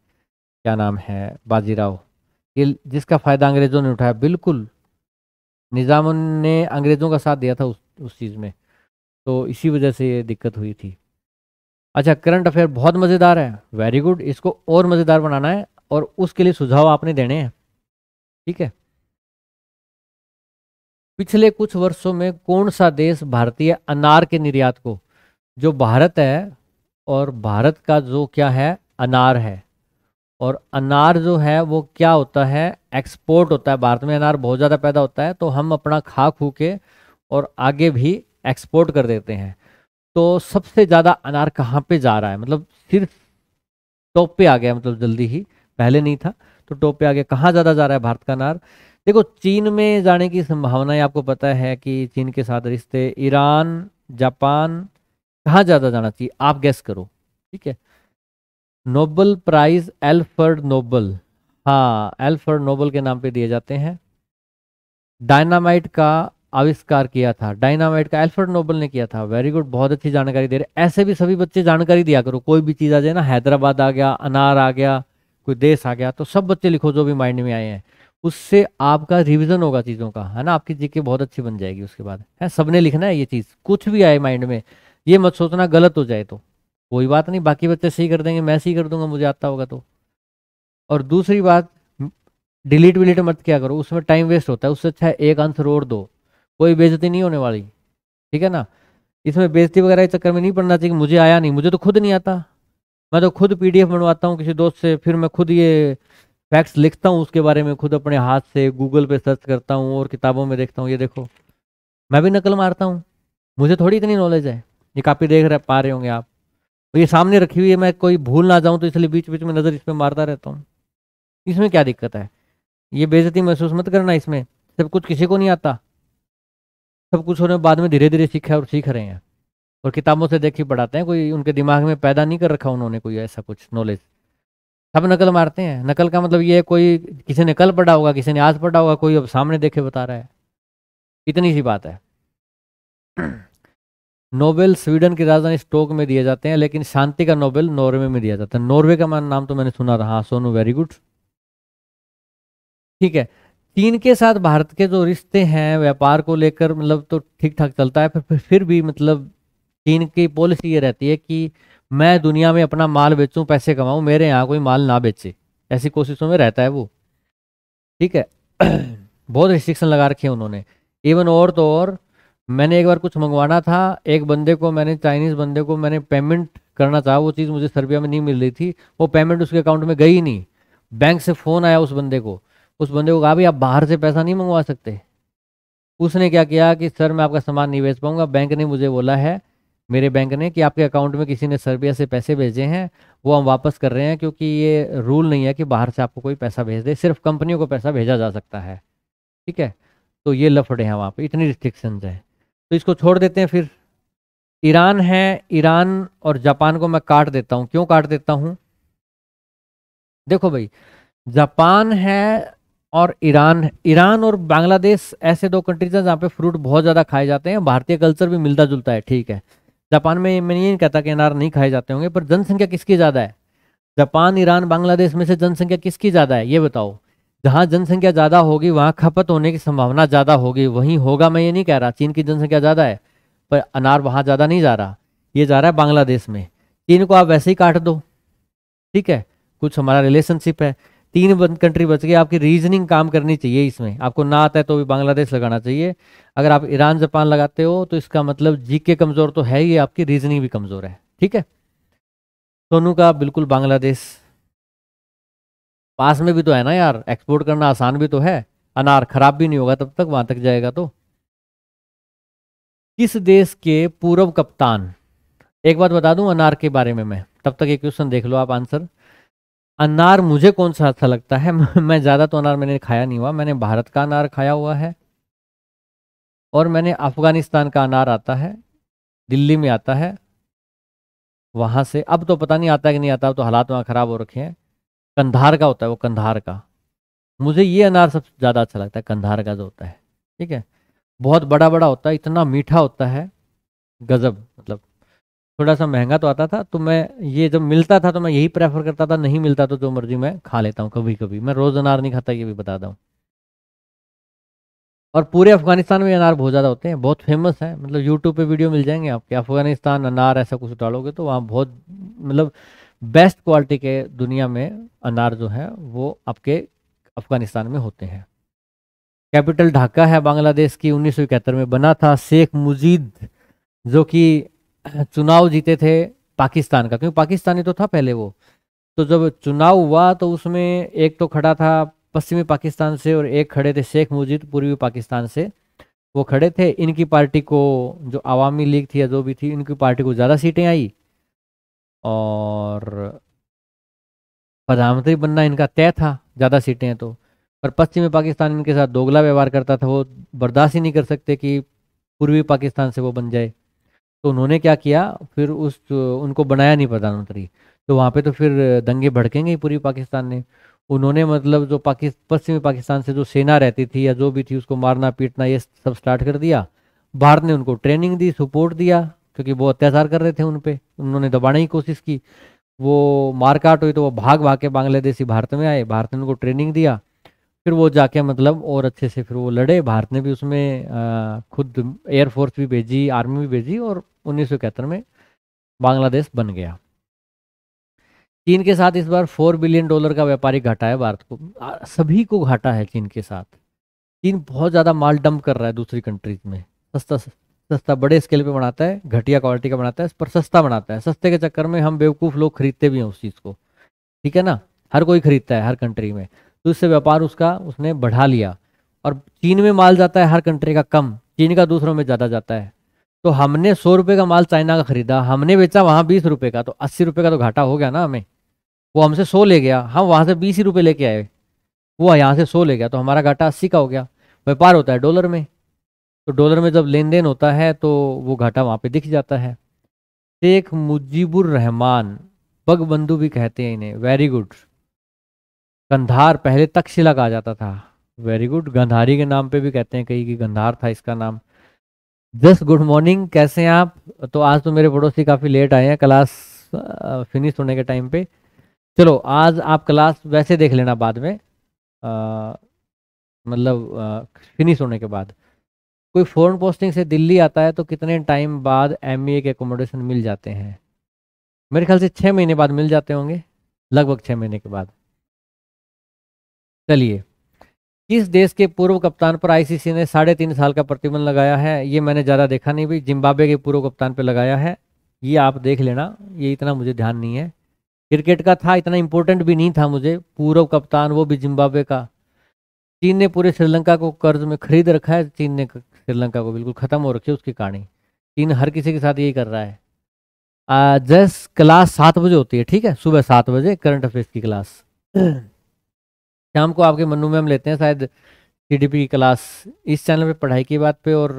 क्या नाम है बाजीराव ये जिसका फ़ायदा अंग्रेज़ों ने उठाया बिल्कुल निज़ाम ने अंग्रेज़ों का साथ दिया था उस उस चीज़ में तो इसी वजह से ये दिक्कत हुई थी अच्छा करंट अफेयर बहुत मज़ेदार है वेरी गुड इसको और मज़ेदार बनाना है और उसके लिए सुझाव आपने देने हैं ठीक है पिछले कुछ वर्षों में कौन सा देश भारतीय अनार के निर्यात को जो भारत है और भारत का जो क्या है अनार है और अनार जो है वो क्या होता है एक्सपोर्ट होता है भारत में अनार बहुत ज़्यादा पैदा होता है तो हम अपना खा खू के और आगे भी एक्सपोर्ट कर देते हैं तो सबसे ज़्यादा अनार कहाँ पे जा रहा है मतलब सिर्फ टॉप पे आ गया मतलब जल्दी ही पहले नहीं था तो टॉप पे आ गया कहाँ ज़्यादा जा रहा है भारत का अनार देखो चीन में जाने की संभावनाएं आपको पता है कि चीन के साथ रिश्ते ईरान जापान कहाँ ज़्यादा जाना चाहिए आप गैस करो ठीक है नोबल प्राइज एल्फर्ड नोबल हाँ एल्फर्ड नोबल के नाम पर दिए जाते हैं डायनामाइट का आविष्कार किया था डायनामाइट का एल्फर्ड नोबल ने किया था वेरी गुड बहुत अच्छी जानकारी दे रहे ऐसे भी सभी बच्चे जानकारी दिया करो कोई भी चीज़ आ जाए ना हैदराबाद आ गया अनार आ गया कोई देश आ गया तो सब बच्चे लिखो जो भी माइंड में आए हैं उससे आपका रिविजन होगा चीज़ों का है ना आपकी जीके बहुत अच्छी बन जाएगी उसके बाद है सबने लिखना है ये चीज़ कुछ भी आए माइंड में ये मत सोचना गलत हो जाए तो कोई बात नहीं बाकी बच्चे सही कर देंगे मैं सही कर दूंगा मुझे आता होगा तो और दूसरी बात डिलीट विलीट मत क्या करो उसमें टाइम वेस्ट होता है उससे अच्छा है एक आंसर और दो कोई बेजती नहीं होने वाली ठीक है ना इसमें बेजती वगैरह के चक्कर में नहीं पड़ना चाहिए मुझे आया नहीं मुझे तो खुद नहीं आता मैं तो खुद पीडीएफ बनवाता हूँ किसी दोस्त से फिर मैं खुद ये फैक्ट्स लिखता हूँ उसके बारे में खुद अपने हाथ से गूगल पे सर्च करता हूँ और किताबों में देखता हूँ ये देखो मैं भी नकल मारता हूँ मुझे थोड़ी इतनी नॉलेज है ये कापी देख रहे पा रहे होंगे आप ये सामने रखी हुई है मैं कोई भूल ना जाऊँ तो इसलिए बीच बीच में नज़र इस पर मारता रहता हूँ इसमें क्या दिक्कत है ये बेजती महसूस मत करना इसमें सब कुछ किसी को नहीं आता सब कुछ उन्होंने बाद में धीरे धीरे सीखा और सीख रहे हैं और किताबों से देख ही पढ़ाते हैं कोई उनके दिमाग में पैदा नहीं कर रखा उन्होंने कोई ऐसा कुछ नॉलेज सब नकल मारते हैं नकल का मतलब ये है कोई किसी ने कल पढ़ा होगा किसी ने आज पढ़ा होगा कोई अब सामने देखे बता रहा है इतनी सी बात है नोबेल स्वीडन की राजधानी स्टोक में दिए जाते हैं लेकिन शांति का नोबेल नॉर्वे में दिया जाता है नॉर्वे का नाम तो मैंने सुना रहा सोनू वेरी गुड ठीक है चीन के साथ भारत के जो रिश्ते हैं व्यापार को लेकर मतलब तो ठीक ठाक चलता है फिर फिर भी मतलब चीन की पॉलिसी ये रहती है कि मैं दुनिया में अपना माल बेचूं पैसे कमाऊं मेरे यहाँ कोई माल ना बेचे ऐसी कोशिशों में रहता है वो ठीक है बहुत रिस्ट्रिक्शन लगा रखे हैं उन्होंने इवन और तो और मैंने एक बार कुछ मंगवाना था एक बंदे को मैंने चाइनीज़ बंदे को मैंने पेमेंट करना चाहा वो चीज़ मुझे सर्बिया में नहीं मिल रही थी वो पेमेंट उसके अकाउंट में गई नहीं बैंक से फ़ोन आया उस बंदे को उस बंदे को कहा भी आप बाहर से पैसा नहीं मंगवा सकते उसने क्या किया कि सर मैं आपका सामान नहीं बेच पाऊंगा बैंक ने मुझे बोला है मेरे बैंक ने कि आपके अकाउंट में किसी ने सर्बिया से पैसे भेजे हैं वो हम वापस कर रहे हैं क्योंकि ये रूल नहीं है कि बाहर से आपको कोई पैसा भेज दे सिर्फ कंपनियों को पैसा भेजा जा सकता है ठीक है तो ये लफड़े हैं वहाँ पर इतनी रिस्ट्रिक्शन है तो इसको छोड़ देते हैं फिर ईरान है ईरान और जापान को मैं काट देता हूँ क्यों काट देता हूँ देखो भाई जापान है और ईरान ईरान और बांग्लादेश ऐसे दो कंट्रीज हैं जहाँ पे फ्रूट बहुत ज़्यादा खाए जाते हैं भारतीय कल्चर भी मिलता जुलता है ठीक है जापान में मैं ये नहीं कहता कि अनार नहीं खाए जाते होंगे पर जनसंख्या किसकी ज़्यादा है जापान ईरान बांग्लादेश में से जनसंख्या किसकी ज़्यादा है ये बताओ जहाँ जनसंख्या ज़्यादा होगी वहाँ खपत होने की संभावना ज़्यादा होगी वहीं होगा मैं ये नहीं कह रहा चीन की जनसंख्या ज़्यादा है पर अनार वहाँ ज़्यादा नहीं जा रहा ये जा रहा है बांग्लादेश में चीन को आप वैसे ही काट दो ठीक है कुछ हमारा रिलेशनशिप है तीन कंट्री बच गई आपकी रीजनिंग काम करनी चाहिए इसमें आपको ना आता है तो भी बांग्लादेश लगाना चाहिए अगर आप ईरान जापान लगाते हो तो इसका मतलब जी के कमज़ोर तो है ही आपकी रीजनिंग भी कमज़ोर है ठीक है सोनू का बिल्कुल बांग्लादेश पास में भी तो है ना यार एक्सपोर्ट करना आसान भी तो है अनार खराब भी नहीं होगा तब तक वहां तक जाएगा तो किस देश के पूर्व कप्तान एक बात बता दूं अनार के बारे में मैं तब तक एक क्वेश्चन देख लो आप आंसर अनार मुझे कौन सा अच्छा लगता है मैं ज़्यादा तो अनार मैंने खाया नहीं हुआ मैंने भारत का अनार खाया हुआ है और मैंने अफ़गानिस्तान का अनार आता है दिल्ली में आता है वहाँ से अब तो पता नहीं आता कि नहीं आता अब तो हालात वहाँ ख़राब हो रखे हैं कंधार का होता है वो कंधार का मुझे ये अनार सबसे ज़्यादा अच्छा लगता है कंधार का जो होता है ठीक है बहुत बड़ा बड़ा होता है इतना मीठा होता है गज़ब मतलब थोड़ा सा महंगा तो आता था तो मैं ये जब मिलता था तो मैं यही प्रेफर करता था नहीं मिलता तो जो मर्जी मैं खा लेता हूँ कभी कभी मैं रोज़ अनार नहीं खाता ये भी बता दूँ और पूरे अफगानिस्तान में अनार बहुत ज़्यादा होते हैं बहुत फेमस है मतलब यूट्यूब पे वीडियो मिल जाएंगे आपके अफगानिस्तान अनार ऐसा कुछ डालोगे तो वहाँ बहुत मतलब बेस्ट क्वालिटी के दुनिया में अनार जो है वो आपके अफगानिस्तान में होते हैं कैपिटल ढाका है बांग्लादेश की उन्नीस में बना था शेख मुजीद जो कि चुनाव जीते थे पाकिस्तान का क्योंकि पाकिस्तानी तो था पहले वो तो जब चुनाव हुआ तो उसमें एक तो खड़ा था पश्चिमी पाकिस्तान से और एक खड़े थे शेख मुजीद पूर्वी पाकिस्तान से वो खड़े थे इनकी पार्टी को जो आवामी लीग थी या जो भी थी इनकी पार्टी को ज़्यादा सीटें आई और प्रधानमंत्री बनना इनका तय था ज़्यादा सीटें हैं तो पर पश्चिमी पाकिस्तान इनके साथ दोगला व्यवहार करता था वो बर्दाश्त ही नहीं कर सकते कि पूर्वी पाकिस्तान से वो बन जाए तो उन्होंने क्या किया फिर उस उनको बनाया नहीं प्रधानमंत्री तो वहाँ पे तो फिर दंगे भड़केंगे ही पूरी पाकिस्तान ने उन्होंने मतलब जो पाकिस् पश्चिमी पाकिस्तान से जो सेना रहती थी या जो भी थी उसको मारना पीटना ये सब स्टार्ट कर दिया भारत ने उनको ट्रेनिंग दी सपोर्ट दिया क्योंकि वो अत्याचार कर रहे थे उन पर उन्होंने दबाने की कोशिश की वो मारकाट हुई तो वो भाग भाग के बांग्लादेशी भारत में आए भारत ने उनको ट्रेनिंग दिया फिर वो जाके मतलब और अच्छे से फिर वो लड़े भारत ने भी उसमें खुद एयरफोर्स भी भेजी आर्मी भी भेजी और उन्नीस में बांग्लादेश बन गया चीन के साथ इस बार फोर बिलियन डॉलर का व्यापारिक घाटा है भारत को सभी को घाटा है चीन के साथ चीन बहुत ज़्यादा माल डंप कर रहा है दूसरी कंट्रीज में सस्ता सस्ता बड़े स्केल पे बनाता है घटिया क्वालिटी का बनाता है पर सस्ता बनाता है सस्ते के चक्कर में हम बेवकूफ़ लोग खरीदते भी हैं उस चीज़ को ठीक है ना हर कोई खरीदता है हर कंट्री में तो उससे व्यापार उसका उसने बढ़ा लिया और चीन में माल जाता है हर कंट्री का कम चीन का दूसरों में ज़्यादा जाता है तो हमने सौ रुपये का माल चाइना का खरीदा हमने बेचा वहाँ बीस रुपये का तो अस्सी रुपये का तो घाटा हो गया ना हमें वो हमसे सौ ले गया हम वहाँ से बीस ही रुपये लेके आए वो यहाँ से सौ ले गया तो हमारा घाटा अस्सी का हो गया व्यापार होता है डॉलर में तो डॉलर में जब लेन देन होता है तो वो घाटा वहाँ पे दिख जाता है शेख मुजीबुर रहमान बग बंधु भी कहते हैं इन्हें वेरी गुड गंधार पहले तक्षशिला कहा जाता था वेरी गुड गंधारी के नाम पे भी कहते हैं कहीं कि गंधार था इसका नाम जस गुड मॉर्निंग कैसे हैं आप तो आज तो मेरे पड़ोसी काफ़ी लेट आए हैं क्लास फिनिश होने के टाइम पे चलो आज आप क्लास वैसे देख लेना बाद में आ, मतलब फिनिश होने के बाद कोई फ़ोन पोस्टिंग से दिल्ली आता है तो कितने टाइम बाद एम e के एकोमोडेशन मिल जाते हैं मेरे ख्याल से छः महीने बाद मिल जाते होंगे लगभग छः महीने के बाद चलिए किस देश के पूर्व कप्तान पर आईसीसी ने साढ़े तीन साल का प्रतिबंध लगाया है ये मैंने ज़्यादा देखा नहीं भाई जिम्बाब्वे के पूर्व कप्तान पर लगाया है ये आप देख लेना ये इतना मुझे ध्यान नहीं है क्रिकेट का था इतना इम्पोर्टेंट भी नहीं था मुझे पूर्व कप्तान वो भी जिम्बाब्वे का चीन ने पूरे श्रीलंका को कर्ज में खरीद रखा है चीन ने श्रीलंका को बिल्कुल ख़त्म हो रखी है उसकी कहानी चीन हर किसी के साथ यही कर रहा है जैस क्लास सात बजे होती है ठीक है सुबह सात बजे करंट अफेयर्स की क्लास शाम को आपके मनु में हम लेते हैं शायद सी डी की क्लास इस चैनल पे पढ़ाई की बात पे और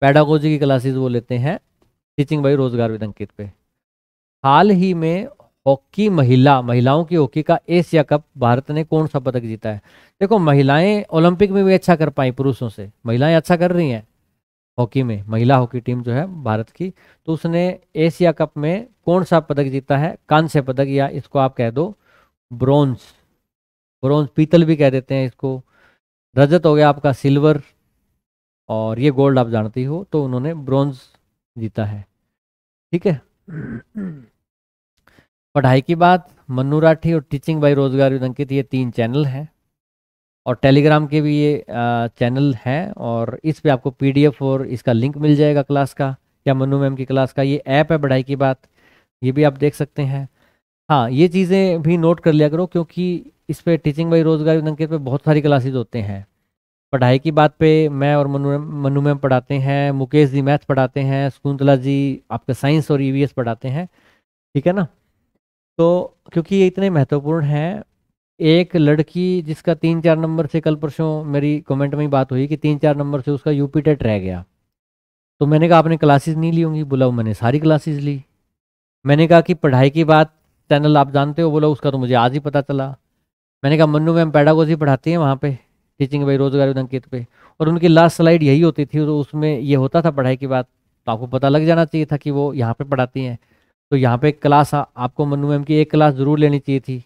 पैडागोजी की क्लासेस वो लेते हैं teaching by Rojgar with Ankit पे हाल ही में हॉकी महिला महिलाओं की हॉकी का एशिया कप भारत ने कौन सा पदक जीता है देखो महिलाएं ओलंपिक में भी अच्छा कर पाई पुरुषों से महिलाएं अच्छा कर रही हैं हॉकी में महिला हॉकी टीम जो है भारत की तो उसने एशिया कप में कौन सा पदक जीता है कांस्य पदक या इसको आप कह दो ब्रॉन्ज ब्रोंज पीतल भी कह देते हैं इसको रजत हो गया आपका सिल्वर और ये गोल्ड आप जानती हो तो उन्होंने ब्रोंज जीता है ठीक है पढ़ाई की बात मनु राठी और टीचिंग बाई रोजगार अंकित ये तीन चैनल हैं और टेलीग्राम के भी ये चैनल हैं और इस पे आपको पीडीएफ और इसका लिंक मिल जाएगा क्लास का या मनु मैम की क्लास का ये ऐप है पढ़ाई की बात ये भी आप देख सकते हैं हाँ ये चीज़ें भी नोट कर लिया करो क्योंकि इस पे टीचिंग बाई रोजगार संकेत पे बहुत सारी क्लासेज होते हैं पढ़ाई की बात पे मैं और मनु मनु मैम पढ़ाते हैं मुकेश जी मैथ पढ़ाते हैं शकुंतला जी आपका साइंस और ई e पढ़ाते हैं ठीक है ना तो क्योंकि ये इतने महत्वपूर्ण हैं एक लड़की जिसका तीन चार नंबर से कल परसों मेरी कमेंट में ही बात हुई कि तीन चार नंबर से उसका यूपी टेट रह गया तो मैंने कहा आपने क्लासेस नहीं ली होंगी बुलाओ मैंने सारी क्लासेस ली मैंने कहा कि पढ़ाई की बात चैनल आप जानते हो बोला उसका तो मुझे आज ही पता चला मैंने कहा मन्नू मैम पैडागोजी पढ़ाती हैं वहाँ पे टीचिंग बेरोजगारी अंकित पे और उनकी लास्ट स्लाइड यही होती थी तो उसमें ये होता था पढ़ाई की बात तो आपको पता लग जाना चाहिए था कि वो यहाँ पर पढ़ाती हैं तो यहाँ पर क्लास आपको मन्नू मैम की एक क्लास ज़रूर लेनी चाहिए थी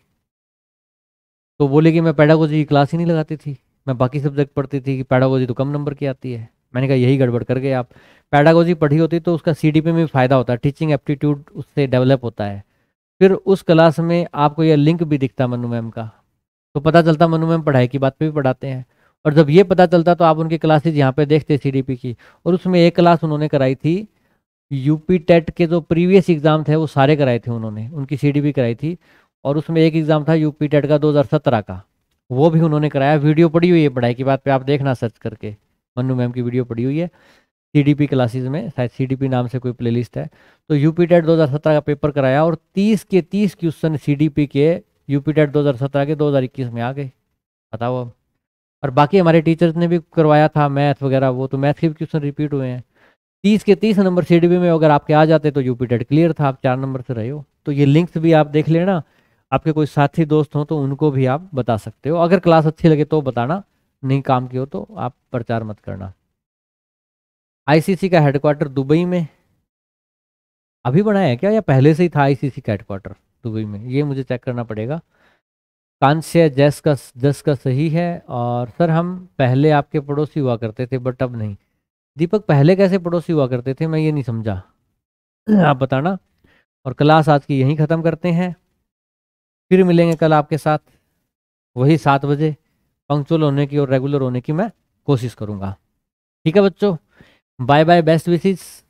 तो बोले कि मैं पैडागोजी की क्लास ही नहीं लगाती थी मैं बाकी सब्जेक्ट पढ़ती थी कि पैडागोजी तो कम नंबर की आती है मैंने कहा यही गड़बड़ कर गए आप पैडागोजी पढ़ी होती तो उसका सी में भी फ़ायदा होता है टीचिंग एप्टीट्यूड उससे डेवलप होता है फिर उस क्लास में आपको यह लिंक भी दिखता मनु मैम का तो पता चलता मनु मैम पढ़ाई की बात पे भी पढ़ाते हैं और जब ये पता चलता तो आप उनकी क्लासेज यहाँ पे देखते पी की और उसमें एक क्लास उन्होंने कराई थी यूपी टेट e के जो प्रीवियस एग्ज़ाम थे वो सारे कराए थे उन्होंने उनकी पी कराई थी और उसमें एक एग्ज़ाम था यूपी टेट e का सत्रह का वो भी उन्होंने कराया वीडियो पड़ी हुई है पढ़ाई की बात पर आप देखना सर्च करके मनु मैम की वीडियो पड़ी हुई है सी क्लासेस में शायद सी नाम से कोई प्लेलिस्ट है तो यूपी टेट 2017 का पेपर कराया और 30 के 30 क्वेश्चन सी के यूपी टेट 2017 के 2021 में आ गए बताओ अब और बाकी हमारे टीचर्स ने भी करवाया था मैथ वगैरह वो तो मैथ के भी क्वेश्चन रिपीट हुए हैं तीस के तीस नंबर सी में अगर आपके आ जाते तो यूपी टेट क्लियर था आप चार नंबर से रहे हो तो ये लिंक्स भी आप देख लेना आपके कोई साथी दोस्त हो तो उनको भी आप बता सकते हो अगर क्लास अच्छी लगे तो बताना नहीं काम की हो तो आप प्रचार मत करना आईसीसी का हेडक्वार्टर दुबई में अभी बनाया है क्या या पहले से ही था आईसीसी का हेडक्वार्टर दुबई में ये मुझे चेक करना पड़ेगा कांस्य जैस का जस का सही है और सर हम पहले आपके पड़ोसी हुआ करते थे बट अब नहीं दीपक पहले कैसे पड़ोसी हुआ करते थे मैं ये नहीं समझा आप बताना और क्लास आज की यहीं ख़त्म करते हैं फिर मिलेंगे कल आपके साथ वही सात बजे पंक्चुअल होने की और रेगुलर होने की मैं कोशिश करूँगा ठीक है बच्चों Bye bye, best wishes.